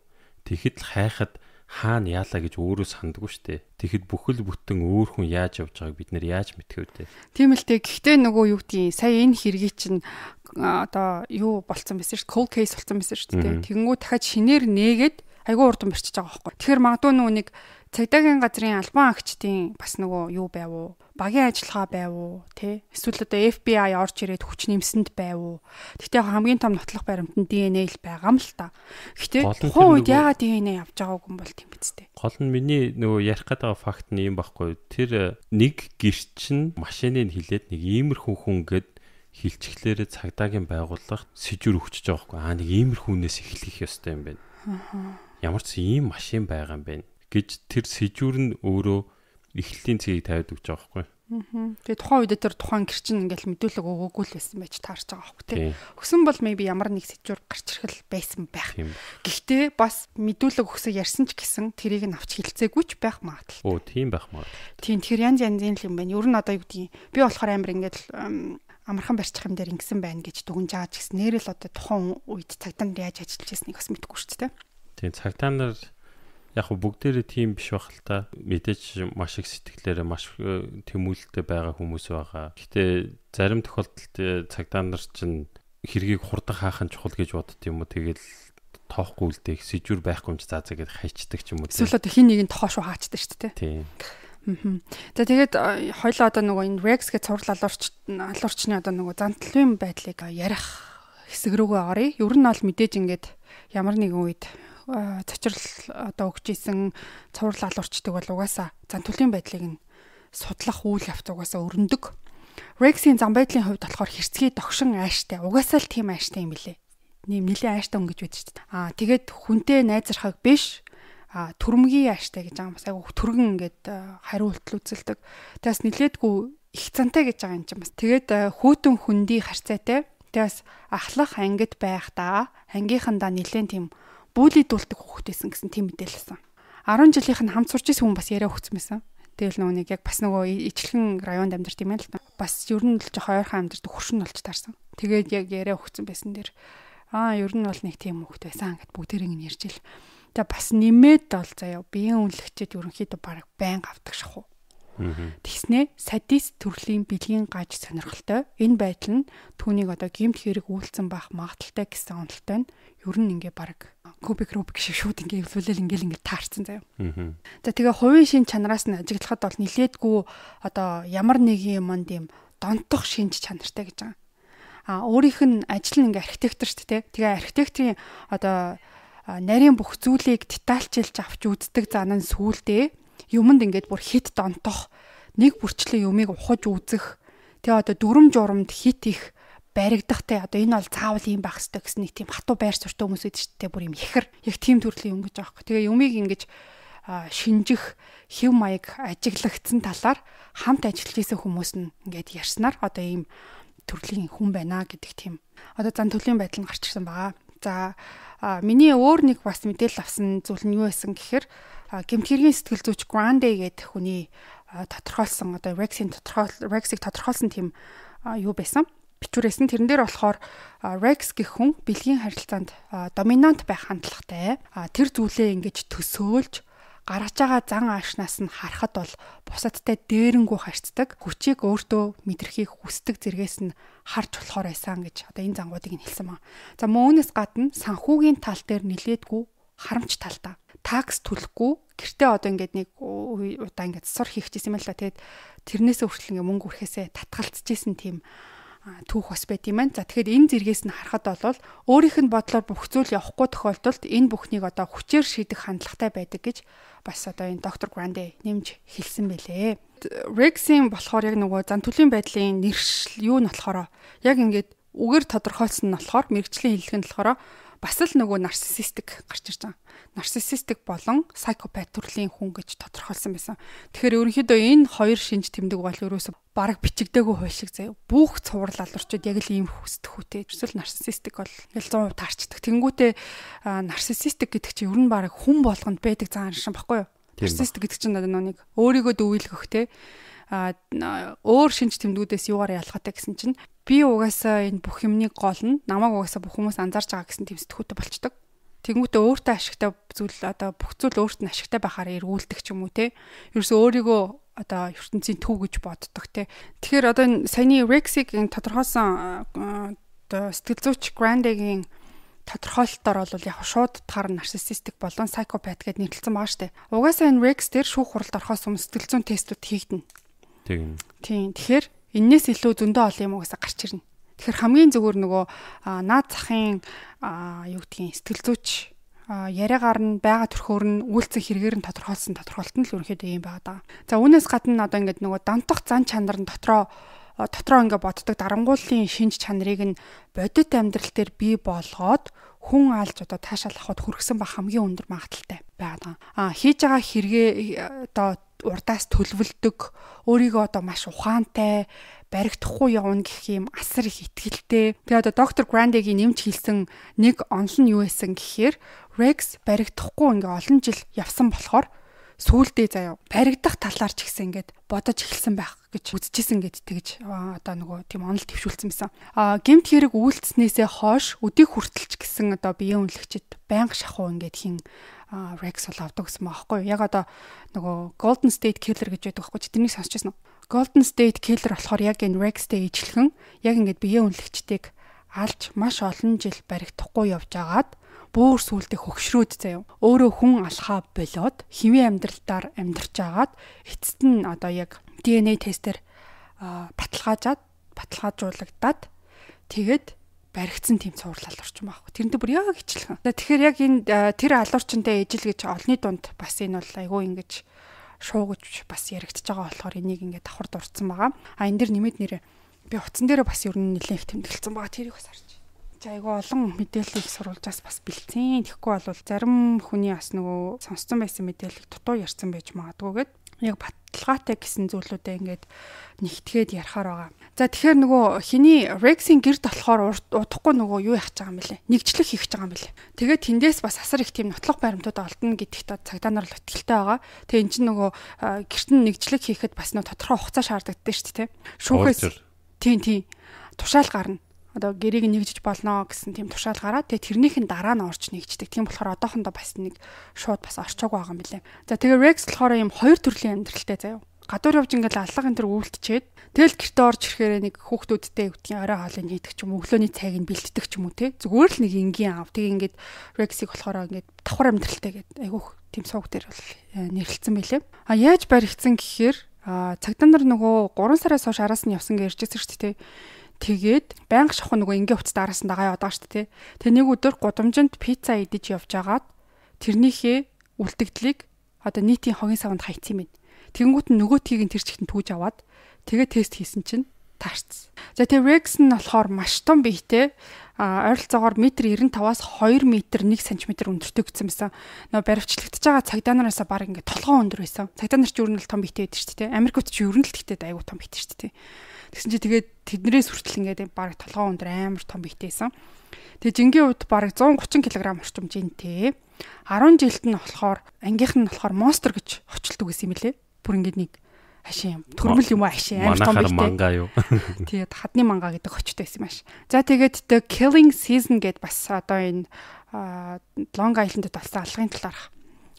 Тэгэхэд л хайхад хаана яалаа гэж өөрөө сандгүй шүү дээ. Тэгэхэд бүхэл бүтэн өөр хүн яаж явж байгааг бид нэр яаж мэдхив дээ. Тийм л дээ. Гэхдээ нөгөө юу гэдгийг сая энэ хэргийг чинь одоо юу болцсон байсан шүү дээ. Cold case болцсон байсан шүү дээ. Тэгэнгүү дахиад шинээр нээгээд айгүй урдан барьчихж байгаа байхгүй. Тэгэхээр магадгүй нөгөө нэг цагдаагийн газрын албан агчдын бас нөгөө юу байв уу? Багийн ажиллагаа байв уу? Тэ? Эсвэл одоо FBI орж ирээд хүч нэмсэнд байв уу? Гэхдээ хамгийн том нотлох баримт нь DNA л байгаа юм л та. Гэхдээ тухайн үед яагаад DNA явж байгаагүй юм бол тийм биз дээ. Гол нь миний нөгөө ярих гэдэг факт нь юм байхгүй. Тэр э, нэг гэрч нь машиныг хилээд нэг иймэрхүү хүн гэдэг хилчглээрээ цагдаагийн байгууллага сэжүр өгчөж байгаа хгүй аа нэг иймэрхүүнээс эхлэх ёстой юм байна. Ямар ч ийм машин байгаа юм бэ гэж тэр сэжүүр нь өөрөө эхлэлийн цэгийг тавиад өгч байгаа байхгүй. Тэгээ тухайн үед тэр тухайн гэр чинь ингээл мэдүүлэг өгөөгүй л байсан байж таарч байгаа байхгүй тий. Өгсөн бол maybe ямар нэг сэжүүр гарч ирэх байсан байх. Гэхдээ бас мэдүүлэг өгсөн ярьсан ч гэсэн тэрийг нь авч хилцээгүй ч байх магадaltaй. Оо тийм байх магадaltaй. Тийм тэгэхээр янз янзын л юм байна. Ер нь одоо юу гэдгийг би болохоор амар ингээл амархан барьчих юм дээр ингэсэн байна гэж дүгнж байгаа ч гэсэн нэрэл одоо тухайн үед цагдаа нар яаж ажиллаж байсныг бас мэдэхгүй шүү дээ. Тийм цагдаа нар яг хөө бүгдээрээ тийм биш байх л та. Мэдээж маш их сэтгэлээрээ маш э, тэмүүлэлтэй байгаа хүмүүс байгаа. Гэтэ зарим тохиолдолд э, цагдаа нар чинь хэргийг хурдан хаах нь чухал гэж бодд юм уу? Тэгэл тоохгүй л дээ сэжүр байхгүй юм чи заа заагээд хайчдаг ч юм уу. Эсвэл одоо хин нэг нь тоош хаачдаг шүү дээ. Тийм. За тэгээд э, хоёлоо одоо нөгөө энэ Rex гэж цуврал алуурч алуурчны одоо нөгөө занталвын байдлыг ярих хэсэг рүүгээ оръё. Ер нь бол мэдээж ингээд ямар нэгэн үед Э, цочрол одоо өгч исэн цуврал алуурчдаг бол угаасаа зан төлөвийн байдлыг нь судлах үйл явц угаасаа өрнөдөг. Рексийн зам байдлын хувьд болохоор хэрцгий догшин ааштай угаасаа л тийм ааштай юм билэ. Нэм нилийн ааштай хүн гэж байдаг шүү дээ. Аа тэгээд хүнтэй найзрахаг биш а түрмгийн ааштай гэж байгаа юм бас айгу түргэн ингээд э, хариу ултл үзэлдэг. Тэгээс нилээдгүй их цантай гэж байгаа юм чинь бас. Тэгээд э, хүүтэн хүндий харьцаатай. Тэгээс ахлах ангид байхдаа ангийнхандаа нилэн тийм бүлэдүүлдэг хүүхдтэйсэн гэсэн тийм мэдээлэлсэн. 10 жилийнх нь хамт сурч исэн хүн бас яриа өгсөн байсан. Тэгэл нөгөө нэг яг бас нөгөө ичлэгэн районд амьдарч юм байна л та. Бас ер нь л жоо хоёрхан амьдарч хуршин болж таарсан. Тэгээд яг яриа өгсөн байсан дээр аа ер нь бол нэг тийм хүүхдтэй байсан гэд бүгдээрээ ингэ ярьж ил. Тэгээ бас нэмээд бол заяа биеийн үнэлэгчэд ерөнхийдөө баг байнга авдаг шаху. Тэгснээ садист төрлийн бэлгийн гаж сонирхолтой. Энэ байдал нь түүнийг одоо гэмт хэрэг үйлцэн байх магадaltaй гэсэн онолтой нь ер нь ингээ баг кубик рубик шиг шууд ингээ эвлүүлэл ингээл ингээ таарсан заяа. За тэгээ хувийн шин чанараас нь ажиглахад бол нилээдгүй одоо ямар нэг юм онд юм донтох шинж чанартай гэж байгаа. А өөрийнх нь ажил нь ингээ архитектор шүү дээ. Тэгээ архитектийн одоо нарийн бүх зүйлийг детальчилж авч үздэг зан нь сүулдэ юмд ингээд бүр хит донтох нэг бүрчлээ юмыг ухаж үзэх тэгээ одоо дүрм журамд хит их баригдах те одоо энэ бол цаавал юм байх хэрэгтэй гэсэн нэг тийм хатуу байр суртаа хүмүүс үүд чинь те бүр юм ихэр яг тийм төрлийн юм гэж аахгүй. Тэгээ юмыг ингэж шинжих хэв маяг ажиглагдсан талаар хамт ажиллаж исэн хүмүүс нь ингээд ярьснаар одоо ийм төрлийн хүн байна гэдэг тийм одоо зан төрлийн байдал нь гарч ирсэн байгаа. За миний өөр нэг бас мэдээлэл авсан зүйл нь юу байсан гэхээр гэмтгэргийн сэтгэл зүйч Grande гэдэг хүний тодорхойлсон одоо Rex-ийн тодорхойл Rex-ийг тодорхойлсон тийм юу байсан бичвэрээс нь тэрэн дээр болохоор Rex гэх хүн бэлгийн харилцаанд доминант байх хандлагатай. Тэр зүйлээ ингэж төсөөлж гарч байгаа зан аашнаас нь харахад бол бусадтай дээрэнгүү харьцдаг, хүчийг өөртөө мэдрэхийг хүсдэг зэргээс нь харж болохоор байсан гэж одоо энэ зангуудыг нь хэлсэн байна. За мөн үүнээс гадна санхүүгийн тал дээр нилээдгүй харамч талтай. Такс төлөхгүй гэртээ одоо ингээд нэг удаа ингээд сур хийчихсэн юм л та. Тэгэд тэрнээсээ хүртэл ингээд мөнгө үрхээсээ татгалцчихсэн тийм түүх бас байт юм байна. За тэгэхээр энэ зэргээс нь харахад бол өөрийнх нь бодлоор бүх зүйл явахгүй тохиолдолд энэ бүхнийг одоо хүчээр шийдэх хандлагатай байдаг гэж бас одоо энэ доктор Гранде нэмж хэлсэн байлээ. Рексийн болохоор яг нөгөө зан төлөвийн байдлын нэршил юу нь болохоор яг ингээд үгээр тодорхойлсон нь болохоор мэрэгчлийн хэллэг нь болохоор бас л нөгөө нарциссистик гарч ирж байгаа. Нарциссистик болон сайкопат төрлийн хүн гэж тодорхойлсон байсан. Тэгэхээр ерөнхийдөө энэ хоёр шинж тэмдэг бол ерөөсө бараг бичигдээгүй хууль шиг заяа. Бүх цуврал алуурчид яг л ийм хүсдэхүүтэй. Эсвэл нарциссистик бол ингээл 100% таарчдаг. Тэнгүүтээ нарциссистик гэдэг чинь ер нь бараг хүн болгонд байдаг заан шин баггүй юу? Нарциссистик гэдэг чинь нэг өөрийгөө дөвөйлгөх те а өөр шинж тэмдгүүдээс юугаар ялгаатай гэсэн чинь би угаасаа энэ бүх юмний гол нь намайг угаасаа бүх хүмүүс анзаарч байгаа гэсэн тэмсэтгүүтэй болчдөг. Тэнгүүтээ өөртөө ашигтай зүйл одоо бүх зүйл өөрт нь ашигтай байхаараа эргүүлдэг ч юм уу те. Ерөөсөө өөрийгөө одоо ертөнцийн төв гэж боддог те. Тэгэхээр одоо энэ саяны Rexig энэ тодорхойлсон э, одоо сэтгэл зүйч Grande-гийн тодорхойлолтоор бол яг шууд утгаар нарциссистик болон сайкопат гэд нэрлэлсэн байгаа штэ. Угаасаа энэ Rex дээр шүүх хуралд орохоос өмнө сэтгэл зүйн тестүүд хийгдэнэ. Тийм. Тийм. Тэгэхээр Иннээс илүү зөндөө олон юм уу гэсэн гарч ирнэ. Тэгэхээр хамгийн зөвөр нөгөө наад захын юу гэдгийг сэтгэл зүйч яриагаар нь байгаа төрхөөр нь үйлцэн хэрэгээр нь тодорхойлсон тодорхойлт нь л ерөнхийдөө юм байгаа даа. За үүнээс гадна одоо ингээд нөгөө дантах зан чанар нь дотроо дотроо ингээд боддог дарангууллын шинж чанарыг нь бодит амьдрал дээр бий болгоод хүн алж одоо таашаал авахд хүргэсэн ба хамгийн өндөр магадaltaй байгаа. Аа хийж байгаа хэрэгээ одоо урдаас төлөвлөдөг өөрийгөө одоо маш ухаантай баригдахгүй явна гэх юм асар их ихтгэлтэй. Тэгээ одоо доктор Грандегийн нэмж хэлсэн нэг онол нь юу байсан гэхээр Rex баригдахгүй ингээ олон жил явсан болохоор сүулдэ заяа баригдах талаар ч ихсэн ингээд бодож эхэлсэн байх гэж үзчихсэн гэд тэгж одоо нөгөө тийм онол төвшүүлсэн байсан. А гемт хэрэг үйлдэснээсээ хойш өдий хүртэлч гэсэн одоо биеийн үнэлэгчэд байнга шахуу ингээд хин Rex бол авдаг гэсэн мөн аахгүй яг одоо нөгөө Golden State Killer гэж байдаг аахгүй чи тэрнийг сонсч байсан уу Golden State Killer болохоор яг энэ Rex-тэй ижилхэн яг ингээд биеэ үнэлэгчдийг алж маш олон жил баригдахгүй явж агаад бөөр сүулдэх хөгшрөөд заяа. Өөрөө хүн алхаа болоод хэвийн амьдралдаар амьдарч агаад эцэст нь одоо яг DNA тестээр баталгаажаад баталгаажуулагдаад тэгээд баригдсан тийм цуврал алуурчин байхгүй. Тэрнтэй бүр яг ичлхэн. Тэгэхээр яг энэ э, тэр алуурчинтай ижил гэж олны дунд бас энэ бол айгүй ингэж шуу гэж бас яригдчихж байгаа болохоор энийг ингээд давхар дурдсан байгаа. А энэ дэр нэмэт нэрэ би утсан дээрээ бас ер нь нэлээд их тэмдэглэсэн байгаа. Тэрийг бас харж. За айгүй олон мэдээллийг сурвалжаас бас бэлдсэн. Тэгэхгүй бол зарим хүний бас нөгөө сонсцсон байсан мэдээллийг дутуу ярьсан байж магадгүйгээд яг баталгаатай гэсэн зүйлүүдэд ингээд нэгтгээд ярахаар байгаа. За тэгэхээр нөгөө хиний Рексийн гэрд болохоор удахгүй нөгөө юу яхаж байгаа юм бэлээ? Нэгжлэх хийх гэж байгаа юм бэлээ. Тэгээд тэндээс бас асар их тийм нотлох баримтууд олдно гэдэгт цагдаа нар л итгэлтэй байгаа. Тэгээ эн чинь нөгөө гэрт нь нэгжлэх хийхэд бас нөгөө тодорхой хугацаа шаарддаг дээ шүү дээ. Шүүхээс тийм тийм тушаал гарна одоо гэрийг нэгжиж болно гэсэн тийм тушаал гараад тэгээ тэрнийхэн дараа нь орч нэгждэг. Тийм болохоор одоохондоо бас нэг шууд бас орчоог байгаа юм билээ. За тэгээ Rex болохоор ийм хоёр төрлийн амьдралтай заяа. Гадуур явж ингээл аллагын тэр өвөлтчээд тэгэл гэрте орж ирэхээр нэг хүүхдүүдтэй өвдгийн орой хоолыг нийтгэх ч юм уу өглөөний цайг нь бэлтдэх ч юм уу те. Зүгээр л нэг энгийн аав. Тэгээ ингээд Rex-ийг болохоор ингээд давхар амьдралтай гэдэг айгүйх тийм сууг дээр бол э, нэрлэлцэн байлээ. А яаж баригдсан гэхээр а цагдаа нар нөгөө 3 сараас хойш араас нь явсан гэж ярьж байсан шүү дээ. Тэгээд байнга шохно нөгөө ингийн уцд араас нь дагаа яваад байгаа шүү дээ. Тэгээ нэг өдөр гудамжинд пицца идэж явж агаад тэрнийхээ үлдэгдлийг одоо нийтийн хогийн савнд хайцсан юм. Тэнгүүт нь нөгөөтгийг нь тэр чигт түүж аваад тэгээ тест хийсэн чинь таарцсан. За тэгээ Rex нь болохоор маш том биетэй ойролцоогоор метр 95-аас 2 метр 1 см өндөртэй гэсэн байсан. Нөө баривчлагдж байгаа цагдаа нараас баг ингээд толгоон өндөр байсан. Цагдаа нар ч ер нь л том биетэй байдаг шүү дээ. Америкт ч ер нь л тэгтэй айгүй том биетэй шүү дээ. Тэгсэн чи тэгээд тэднэрээс хүртэл ингээд баг толгоон өндөр амар том битээсэн. Тэгээ жингийн хувьд бараг 130 кг орчим жинтэй. 10 жилд нь болохоор ангийнх нь болохоор монстер гэж хочлдог гэсэн юм лээ. Бүр ингээд нэг ашиг юм. Төрмөл юм уу ашиг амар том биштэй. манга юу. Тэгээд хадны манга гэдэг хочтой байсан маш. За тэгээд the killing season гэд бас одоо энэ Long Island-д болсон алгын талаарх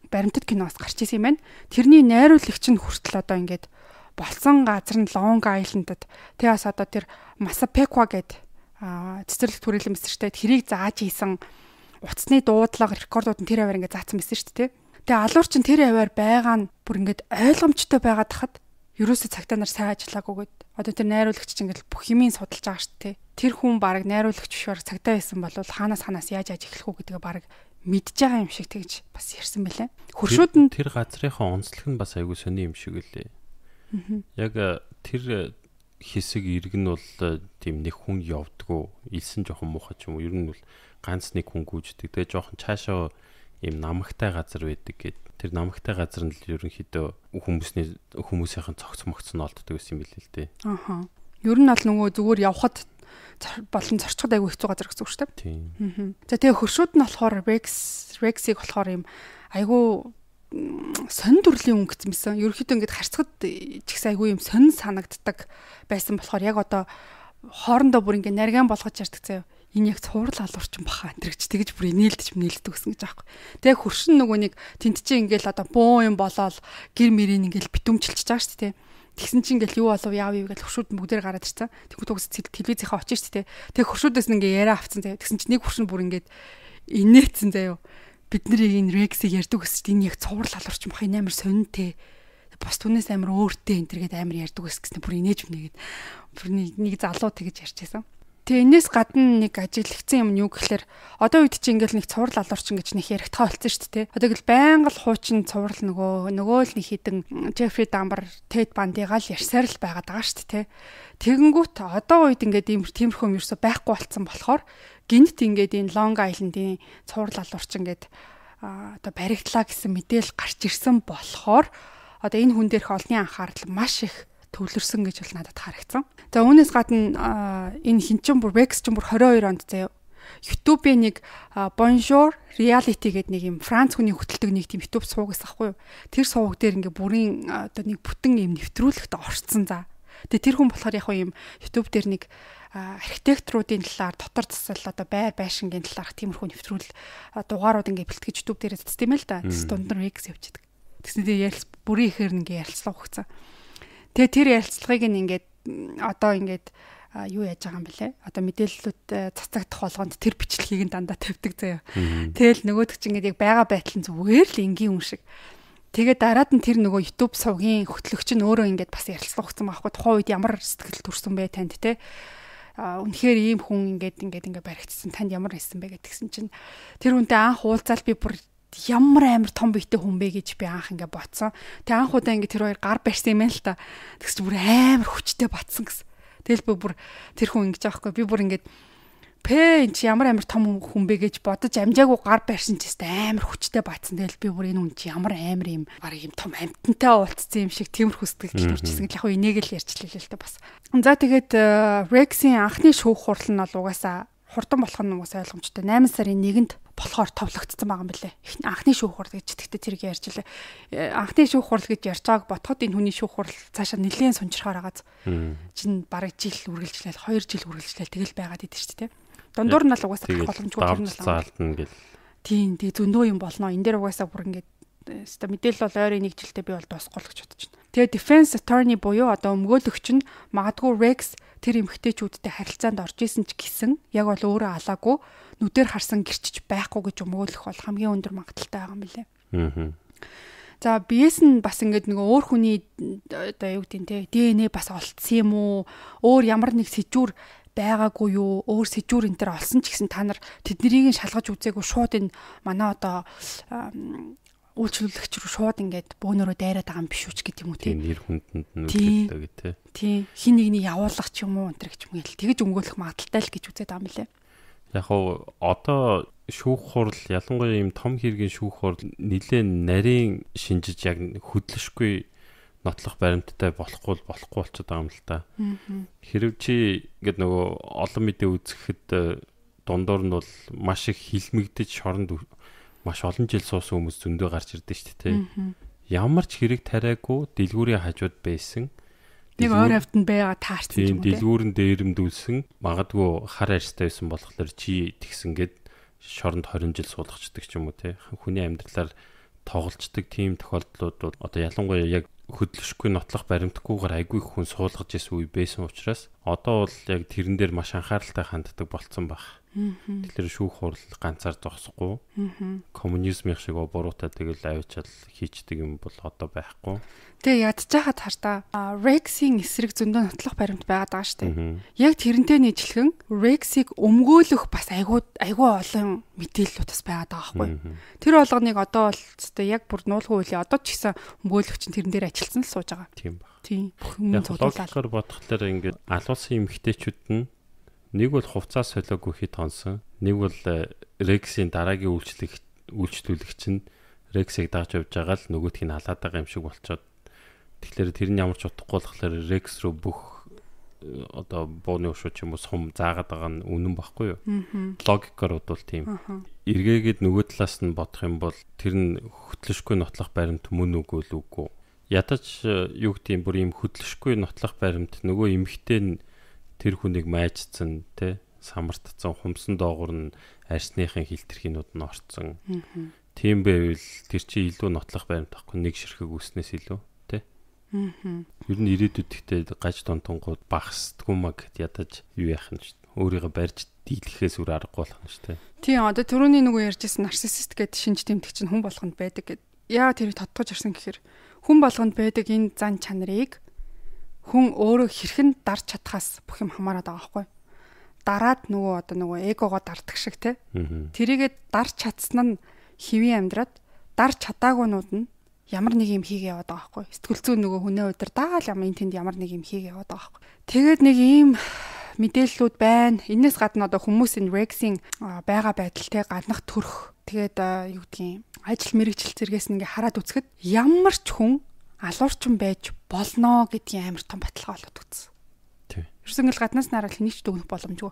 баримтат киноос гарч ирсэн юм байна. Тэрний найруулагч нь хүртэл одоо ингээд болсон газар нь Long Island-д тэгээ бас одоо тэр Massapequa гэдэг цэцэрлэг төрлийн мэсэрчтэй тэрийг зааж хийсэн утасны дуудлага рекордууд нь тэр аваар ингээд заасан байсан шүү дээ. Тэгээ алуур чин тэр аваар байгаа нь бүр ингээд ойлгомжтой байгаад хахад ерөөсө цагтаа нар сайн ажиллаагүйгээд одоо тэр найруулагч чинь ингээд бүх юмыг судалж байгаа шүү дээ. Тэр хүн баг найруулагч биш баг цагтаа байсан бол хаанаас хаанаас яаж яаж эхлэх үү гэдгээ баг мэдж байгаа юм шиг тэгж бас ярьсан байлаа. Хөршүүд нь тэр газрынхаа онцлог нь бас айгүй сони юм шиг үлээ. Яг э, тэр э, хэсэг ирг нь бол э, тийм нэг хүн явдггүй илсэн жоохон муухай ч юм уу ер нь бол ганц нэг хүн гүйждэг тэгээ жоохон цаашаа ийм намагтай газар байдаг гэд тэр намагтай газар нь л ерөнхийдөө хүмүүсний хүмүүсийн цогц могц нь олддог гэсэн юм билээ л дээ ааха ер нь бол нөгөө зүгээр явхад болон зорчиход айгүй хэцүү газар гэсэн үг шүү дээ тийм за тэгээ хөршүүд нь болохоор рекс рексийг болохоор ийм айгүй сонин төрлийн өнгө гэсэн. Ерөнхийдөө ингээд харцгад чихс айгүй юм сонин санагддаг байсан болохоор яг одоо хоорондоо бүр ингээд нарган болгож ярьдаг заяа. Энэ яг цуврал алуурчин баха энэрэгч тэгж бүр нээлдэж нээлдэг гэсэн гэж аахгүй. Тэгээ хуршин нөгөө нэг тент чи ингээд одоо буу юм болоод гэр мэрийн ингээд битүмчилчихэж байгаа шүү дээ. Тэгсэн чинь ингээл юу болов яав юу гэж хуршууд бүгдээр гараад ирсэн. Тэгвэл тогс телевизийнхаа очиж штэ. Тэг хуршуудаас ингээ яриа авцсан заяа. Тэгсэн чинь нэг хуршин бүр ингээд инээцсэн заяа бид нарыг энэ Рексийг ярьдаг хэсэгт энэ яг цуврал алуурч мах энэ амар сонинтэй бас түнээс амар өөртөө энэ төргээд амар ярьдаг хэсэг гэснээр бүр инээж мнэгээд бүр нэг залуу тэгэж ярьчихсан. Тэгээ энэс гадна нэг ажиглагдсан юм нь юу гэхээр одоо үед чи ингээл нэг цуврал алуурчин гэж нэг ярих таалцсан шүү дээ. Одоо гэл байнга л хуучин цуврал нөгөө нөгөө л нэг хідэн Джеффри Дамбар, Тэд Бандигаал ярьсаар л байгаад байгаа шүү дээ. Тэгэнгүүт одоо үед ингээд ийм тиймэрхүү юм ерөөсөй байхгүй болцсон болохоор гинт ингээд энэ Long Island-ийн цуврал алуурч ингээд одоо баригдлаа гэсэн мэдээлэл гарч ирсэн болохоор одоо энэ хүн дээрх олны анхаарал маш их төвлөрсөн гэж бол надад харагдсан. За үүнээс гадна энэ хинчин бүр Vex чинь бүр 22 онд заяа YouTube-ийн нэг Bonjour Reality гэдэг нэг юм Франц хүний хөтөлдөг нэг тийм YouTube суваг гэсэн аахгүй юу. Тэр суваг дээр ингээ бүрийн оо нэг бүтэн юм нэвтрүүлэгт орцсон за. Тэгээ тэр хүн болохоор яг юм YouTube дээр нэг архитекторуудын талаар дотор засал одоо байр байшингийн талаарх тиймэрхүү нэвтрүүл дугаарууд ингээ бэлтгэж дүүг дээрээ цэц тийм ээ л да. Тэс дунд нь рекс явчихдаг. Тэгснээр ярилц бүрийн ихээр ингээ ярилцлага хугацаа. Тэгээ тэр ярилцлагыг ингээд одоо ингээд юу яаж байгаа юм бэлээ? Одоо мэдээллүүд э, цацагдах болгонд тэр бичлэгийг нь дандаа тавьдаг заяа. Тэгэл нөгөөд чинь ингээд яг байгаа байтал нь зүгээр л энгийн юм шиг. Тэгээ дараад нь тэр нөгөө YouTube сувгийн хөтлөгч нь өөрөө ингээд бас ярилцлага өгсөн байхгүй тухайн үед ямар сэтгэл төрсөн бэ танд те. Тэ? үнэхээр ийм хүн ингээд ингээд ингээд баригдсан танд ямар хэлсэн бэ гэдгсэн чинь тэр хүнтэй анх уулзаал би бүр ямар амар том биетэй хүн бэ гэж би анх ингээд бодсон. Тэг анх удаа ингээд тэр хоёр гар барьсан юм байна л та. Тэгс чи бүр амар хүчтэй батсан гэсэн. Тэгэл би бүр тэр хүн ингэж аахгүй би бүр ингээд Пэ эн чи ямар амар том хүн бэ гэж бодож амжаагүй гар барьсан ч гэсэн амар хүчтэй батсан. Тэгэл би бүр энэ хүн чи ямар амар юм баг юм том амьтантай уулзсан юм шиг тэмэрх хүсдэгдэл төрчихсэн гэл яг хөө энийг л ярьчлаа л та бас. За тэгээд Рексийн э, анхны шүүх хурал нь бол угаасаа хурдан болох нь угаасаа ойлгомжтой. 8 сарын 1-нд болохоор товлогдсон байгаа юм билэ. Эхний анхны шүүх хурал гэж тэгтээ зэрэг ярьж илээ. Э, анхны шүүх хурал гэж ярьж байгааг ботход энэ хүний шүүх хурал цаашаа нэлээд сунчрахаар байгааз. Чин бараг жил үргэлжлээл 2 жил үргэлжлээл тэгэл байгаад идэв шүү дээ. Дундуур нь л угаасаа гарах боломжгүй юм байна. Заалтна гэл. Тийм, тэг зөндөө юм болно. Энд дээр угаасаа бүр ингээд хэвээ мэдээлэл бол ойрын нэг жилдээ би бол дуусгах гэж бодож байна. Тэгээ defense attorney буюу одоо өмгөөлөгч нь магадгүй Rex тэр эмгтээчүүдтэй харилцаанд орж исэн ч гэсэн яг бол өөрөө алаагүй нүдээр харсан гэрчж байхгүй гэж өмгөөлөх бол хамгийн өндөр магадaltaй байгаа юм билээ. Аа. За биес нь бас ингээд нөгөө өөр хүний одоо юу гэдэг нь те ДНЭ бас олцсон юм уу? Өөр ямар нэг сэжүүр байгаагүй юу өөр сэжүүр энэ төр олсон ч гэсэн та нар тэднийг нь шалгаж үзээгүй шууд энэ манай одоо үйлчлүүлэгч рүү шууд ингээд бөөнөрөө дайраад байгаа юм биш үү ч гэдэг юм уу тийм нэр хүндэнд нь үлддэг тий. Тийм хин нэгний явуулах ч юм уу энэ төр гэж юм гээл тэгэж өнгөөлөх магадaltaй л гэж үзээд байгаа юм лээ. Яг хуу одоо шүүх хурал ялангуяа ийм том хэргийн шүүх хурал нэлээд нарийн шинжиж яг хөдлөшгүй нотлох баримттай болохгүй болохгүй болчиход байгаа юм л та. Хэрв чи ингээд нөгөө олон мэдээ үзэхэд э, дундуур нь бол маш их хилмигдэж шоронд маш олон жил суусан хүмүүс зөндөө гарч ирдэ шүү дээ. Ямар ч хэрэг тариагүй дэлгүүрийн хажууд байсан. Нэг ойр хавтанд байгаа таарсан юм тийм дэлгүүрэн дээрэмдүүлсэн магадгүй хар арьстай байсан болохоор чи тэгсэнгээд шоронд 20 жил суулгачдаг ч юм уу тий. Хүний амьдралаар тоглолцдог тийм тохиолдлууд бол одоо ялангуяа яг хөдлөшгүй нотлох баримтгүйгээр айгүй хүн суулгаж исэн үе байсан учраас одоо бол яг тэрэн дээр маш анхааралтай ханддаг болцсон баг. Тэгэхээр шүүх хурал ганцаар зогсохгүй. Коммунизмын шиг буруутаа тэгэл авчаал хийчдэг юм бол одоо байхгүй. Тэгээ ядчихад хартаа Рексийн эсрэг зөндөө нотлох баримт байгаад байгаа шүү дээ. Яг тэрнтэй нийжлэхэн Рексийг өмгөөлөх бас айгуу айгуу олон мэдээллүүд бас байгаад байгаа байхгүй. Тэр болгоныг одоо бол зөте яг бүр нуулгүй үлээ одоо ч гэсэн өмгөөлөгч нь тэрэн дээр ажилтсан л сууж байгаа. Тийм ба. Тийм. Бүх юм зөвлөлөөр бодхоор ингээд алуусан эмгтээчүүд нь Нэг бол хувцас солиогүй хит хонсон. Нэг бол Рексийн э, дараагийн үйлчлэг үйлчлүүлэгч нь Рексийг дааж явж байгаа л нөгөөтх нь халаад байгаа юм шиг болцоод тэгэхээр тэр нь ямар ч утгагүй болохоор Рекс рүү бүх э, одоо бооны ушуу ч юм уу сум заагаад байгаа нь үнэн баггүй юу? Логикоор бодвол тийм. Эргээгээд нөгөө талаас нь бодох юм бол тэр нь хөтлөшгүй нотлох баримт мөн үгүй л үгүй. Ядаж э, юу гэдэг юм бүр юм хөтлөшгүй нотлох баримт нөгөө эмхтэй нь тэр хүнийг майжцсан те самартцсан хумсан доогор нь арсныхын хилтерхинүүд нь орцсон. Тийм байвал тэр чинь илүү нотлох баримт тахгүй нэг ширхэг үснээс илүү тий. Аа. Ер нь ирээдүйдээ гаж донтонгууд багсдгүй маг ядаж юу яах нь шүү дээ. Өөрийгөө барьж дийлэхээс үр аргагүй болох нь шүү дээ. Тийм одоо түрүүний нөгөө ярьжсэн нарциссист гэдэг шинж тэмдэг чинь хүн болгонд байдаг гэд. Яа тэрийг тодтогч ирсэн гэхээр хүн болгонд байдаг энэ зан чанарыг хүн өөрөө хэрхэн дарж чадхаас бүх юм хамаарат байгаа байхгүй дараад нөгөө одоо нөгөө эгогоо дарддаг шиг те тэрийгэ дарж чадсан нь хэвийн амьдраад дарж чадаагүйнууд нь ямар нэг юм хийгээ яваад байгаа байхгүй сэтгүүлцүү нөгөө хүнээ удирдаал ямар энэ тэнд ямар нэг юм хийгээ яваад байгаа байхгүй тэгээд нэг ийм мэдээллүүд байна энээс гадна одоо хүмүүсийн рексийн байгаа байдалтай гаднах төрх тэгээд юу гэдгийг ажил мэрэгжил зэрэгээс ингээ хараад үзэхэд ямар ч хүн алуурчин байж болноо гэдгийн амар том баталгаа болоод өгсөн. Тийм. Ерсэн гэл гаднаас нараа хэнийч дүгнэх боломжгүй.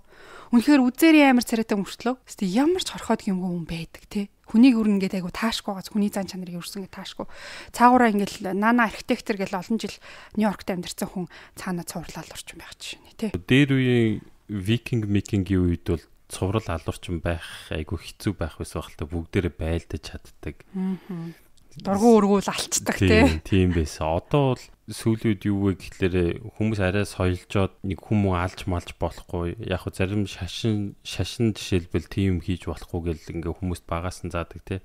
Үнэхээр үзээрийн амар царайтай өмчлөө. Гэтэ ямар ч хорхоод юмгүй хүн байдаг тий. Хүнийг өрнгээд айгу таашгүй байгаа. Хүний зан чанарыг ерсэн гэ таашгүй. Цаагаараа ингээл нана архитектор гэл олон жил Нью-Йоркт амьдарсан хүн цаана цуврал алуурчин байх жишээ тий. Дээр үеийн викинг микингийн үед бол цуврал алуурчин байх айгу хэцүү байх байсан хэл та бүгдээрээ байлдаж чаддаг. Аа дургу өргүүл алцдаг тий. Тийм байсан. Одоо бол сүүлүүд юу вэ гэхлээр э, хүмүүс арай соёлжоод нэг хүмүү алж малж болохгүй. Яг хөө зарим шашин шашин жишээлбэл тийм хийж болохгүй гэл ингээ хүмүүст багаас нь заадаг тий.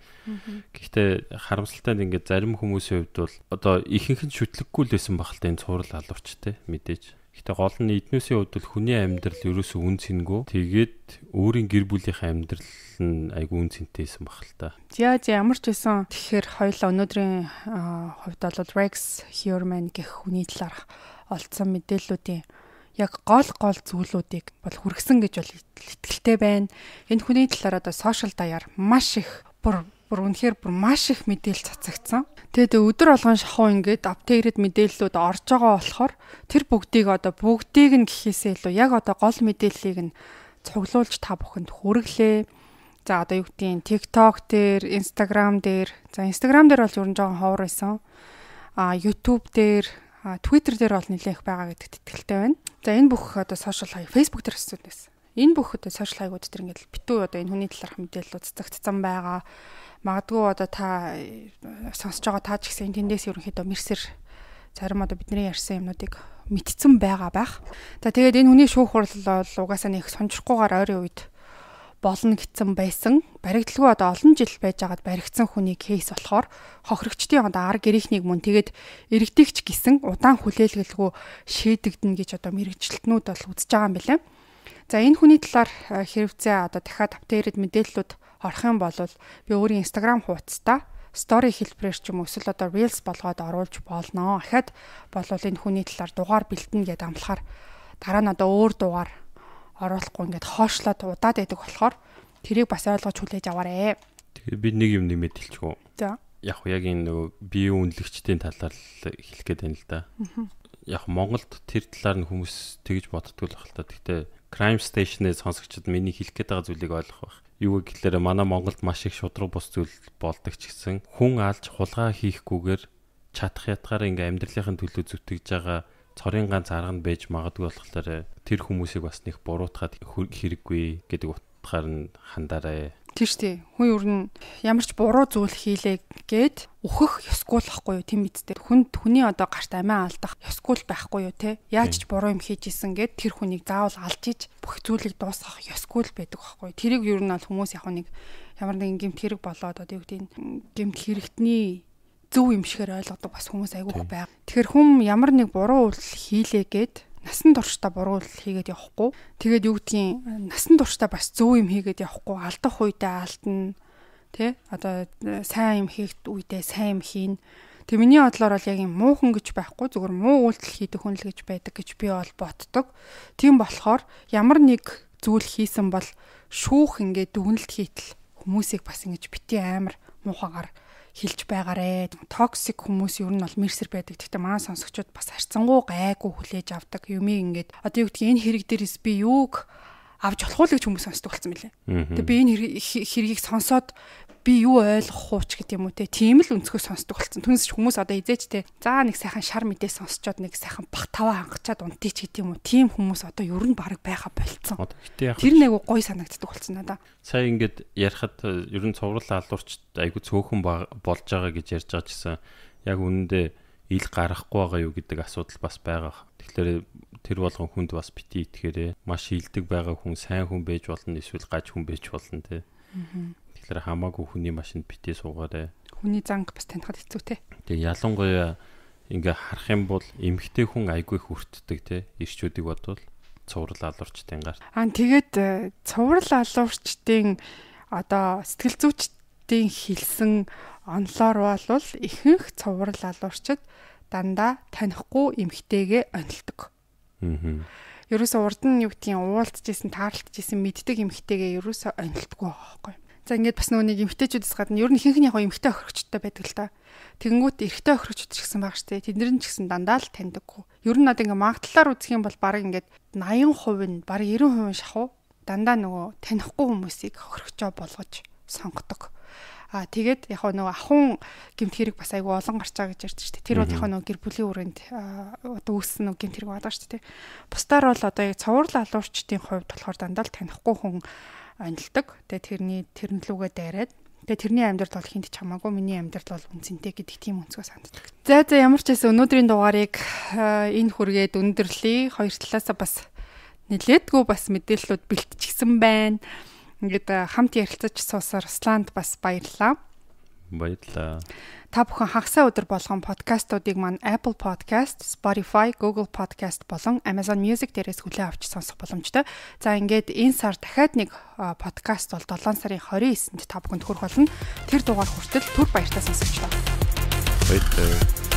Гэхдээ харамсалтай нь ингээ зарим хүмүүсийн хувьд бол одоо ихэнх нь шүтлэггүй л байсан багталтын цуврал алуурч тий мэдээж. Гэтэ гол нь эднүсийн хувьд л хүний амьдрал ерөөсөө үн цэнгүү. Тэгээд өөрийн гэр бүлийнхээ амьдрал нь айгүй үн цэнтэйсэн баг л та. За за ямар ч байсан тэгэхээр хоёлаа өнөөдрийн хувьд бол Rex Hearman гэх хүний талаар олдсон мэдээллүүдийн яг гол гол зүйлүүдийг бол хүргэсэн гэж бол итгэлтэй байна. Энэ хүний талаар одоо сошиал даяар маш их бүр бүр үнэхээр бүр маш их мэдээлэл цацагдсан. Тэгээд өдөр болгон шахуу ингээд апдейтэд мэдээллүүд орж байгаа болохоор тэр бүгдийг одоо бүгдийг нь гэхээсээ илүү яг одоо гол мэдээллийг нь цуглуулж та бүхэнд хүргэлээ. За одоо юу гэдгийг TikTok дээр, Instagram дээр, за Instagram дээр бол ер нь жоохон ховор байсан. А YouTube дээр, Twitter дээр бол нэлээх байгаа гэдэгт итгэлтэй байна. За энэ бүх одоо сошиал хаяг Facebook дээр хэсүүд байсан энэ бүх одоо сошиал хайгууд дээр ингээд битүү одоо энэ хүний талаар мэдээлэлүүд цацагдсан байгаа. Магадгүй одоо та э, сонсож байгаа та ч гэсэн тэндээс ерөнхийдөө мэрсэр зарим одоо бидний ярьсан юмнуудыг мэдсэн байгаа байх. За тэгээд энэ хүний шүүх хурал бол угаасаа нэг сонжрохгүйгээр ойрын үед болно гэсэн байсан. Баригдлагүй одоо олон жил байж байгаад баригдсан хүний кейс болохоор хохирогчдын одоо ар гэрээхнийг мөн тэгээд иргэдэгч гисэн удаан хүлээлгэлгүй шийдэгдэнэ гэж одоо мэрэгчлэтнүүд бол үзэж байгаа юм билээ. За энэ хүний талаар э, хэрвзээ одоо дахиад апдейтэд мэдээллүүд орох юм бол би өөрийн Instagram хуудастаа стори хэлбэрээр ч юм уу эсвэл одоо reels болгоод оруулж болно. Ахад болвол энэ хүний талаар дугаар бэлтэн гэдээ амлахаар дараа нь одоо өөр дугаар оруулахгүй ингээд хоошлоод удаад байдаг болохоор тэрийг бас ойлгож хүлээж аваарэ. Тэгээ би нэг юм нэмээд хэлчихв. За. Яг яг энэ нөгөө бие үнэлэгчдийн талаар хэлэх гээд байна л да. Яг Монголд тэр талаар нь хүмүүс тэгж боддгоо л ахалта. Гэхдээ Crime Station-ийн сонсогчид миний хэлэх гээд байгаа зүйлийг ойлгох байх. Юу гэхээр манай Монголд маш их шудраг бус зүйл болдог ч гэсэн хүн алж хулгай хийхгүйгээр чадах ятгаар ингээм амьдралынхын төлөө зүтгэж байгаа цорын ганц арга нь байж магадгүй болохоор тэр хүмүүсийг бас нэг буруутгаад хэрэггүй гэдэг утгаар нь хандараа. Тийм шүү дээ. Хүн ер нь ямар ч буруу зүйл хийлээ гээд өөхөх ёсгүй л хгүй юу тийм мэдтэй. Хүн хүний одоо гарт амиа алдах ёсгүй л байхгүй юу те. Яаж ч буруу юм хийж исэн гээд тэр хүнийг заавал алж иж бүх зүйлийг дуусгах ёсгүй л байдаг байхгүй юу. Тэрийг ер нь бол хүмүүс яг нэг ямар нэгэн гэмт хэрэг болоод одоо юу гэдэг нь гэмт хэрэгтний зөв юм шигээр ойлгодог бас хүмүүс айгүйх байга. Тэгэхээр хүн ямар нэг буруу үйлс хийлээ гээд насан туршдаа буруу хийгээд явахгүй. Тэгээд юу гэдгийг насан туршдаа бас зөв юм хийгээд явахгүй. Алдах үедээ алдна. Тэ? Одоо э, сайн юм хийх үедээ сайн юм хийнэ. Тэг миний бодлоор бол яг юм муухан гэж байхгүй зүгээр муу үйлдэл хийдэг хүн л гэж байдаг гэж би бол боддог. Тийм болохоор ямар нэг зүйл хийсэн бол шүүх ингээд дүгнэлт хийтэл хүмүүсийг бас ингэж бити амар муухагаар хэлж байгаарэ. Токсик хүмүүс ер нь бол мэрсэр байдаг. Гэхдээ манай сонсогчид бас харцангуй гайгүй хүлээж авдаг. Юмыг ингээд одоо юу гэдгийг энэ хэрэг дээрээс би юуг авч болох уу гэж хүмүүс сонсдог болсон мэлээ. Тэгээ би энэ хэргийг сонсоод би юу ойлгох хууч гэдэг юм уу те тийм л өнцгөө сонсдог болсон. Түнсч хүмүүс одоо хизээч те за нэг сайхан шар мэдээ сонсцоод нэг сайхан бах таваа хангачаад унтыч гэдэг юм уу. Тийм хүмүүс одоо ер нь баг байха болцсон. Тэр нэг гой санагддаг болсон надаа. Сая ингээд ярихад э, ер нь цуврал алуурч айгу цөөхөн болж байгаа гэж ярьж байгаа ч гэсэн яг үнэндээ ил гарахгүй байгаа юу гэдэг асуудал бас байгаа. Тэгэхээр э, тэр болгон хүнд бас бити итгээрээ маш хилдэг байгаа хүн сайн хүн байж болно эсвэл гаж хүн байж болно те. Аа тэгэхээр хамаагүй хүний машинд битээ суугаарэ. Хүний занг бас танихад хэцүү те. Тэгээ ялангуяа ингээ харах юм бол эмгтэй хүн айгүй хүртдэг те. Ирчүүдийг бодвол цуврал алуурчдын гар. Аа тэгээд э, цуврал алуурчдын одоо сэтгэл зүйчдийн хэлсэн онлоор бол ихэнх цуврал алуурчид дандаа танихгүй эмгтэйгээ онилдог. Аа ерөөсөө урд нь юу гэдгийг уулзж исэн, тааралдж исэн мэддэг эмхтэйгээ ерөөсөө онилдгүй байхгүй. За ингээд бас нөгөө нэг эмгтээчүүдээс гадна ер нь ихэнх нь яг эмгтээ охирогчтой байдаг л та. Тэгэнгүүт эрэгтэй охирогчд ч гэсэн байгаа штэ. Тэднэр нь ч гэсэн дандаа л таньдаггүй. Ер нь одоо ингээд магтлаар үзэх юм бол баг ингээд 80% нь баг 90% шахуу дандаа нөгөө танихгүй хүмүүсийг хохирогчоо болгож сонгодог. А тэгээд яг нөгөө ахын гэмт хэрэг бас айгүй олон гарчаа гэж ярьж штэ. Тэр бол яг нөгөө гэр бүлийн үрээнд одоо үүссэн нөгөө гэмт хэрэг байдаг штэ тий. Бусдаар бол одоо яг цовуурл алуурчдын хувьд болохоор дандаа л танихгүй хүн онилдог. Тэгээ тэрний тэрнлүүгээ дайраад Тэгээ тэрний амьдрал бол хинт чамаагүй миний амьдрал бол үнцэнтэй гэдэг тийм өнцгөө санддаг. За за ямар ч байсан өнөөдрийн дугаарыг э, энэ хүргээд өндөрлөе. Хоёр талаасаа бас нэлээдгүй бас мэдээллүүд бэлтчихсэн байна. Ингээд э, хамт ярилцаж суусаар Русланд бас баярлалаа. Баярлалаа. Та бүхэн хагасаа өдөр болгон подкастуудыг маань Apple Podcast, Spotify, Google Podcast болон Amazon Music дээрээс хүлээн авч сонсох боломжтой. За ингээд энэ сар дахиад нэг подкаст бол 7 сарын 29-нд та бүхэнд хүрэх болно. Тэр дугаар хүртэл төр баяртай сонсогчлаа. Баярлалаа.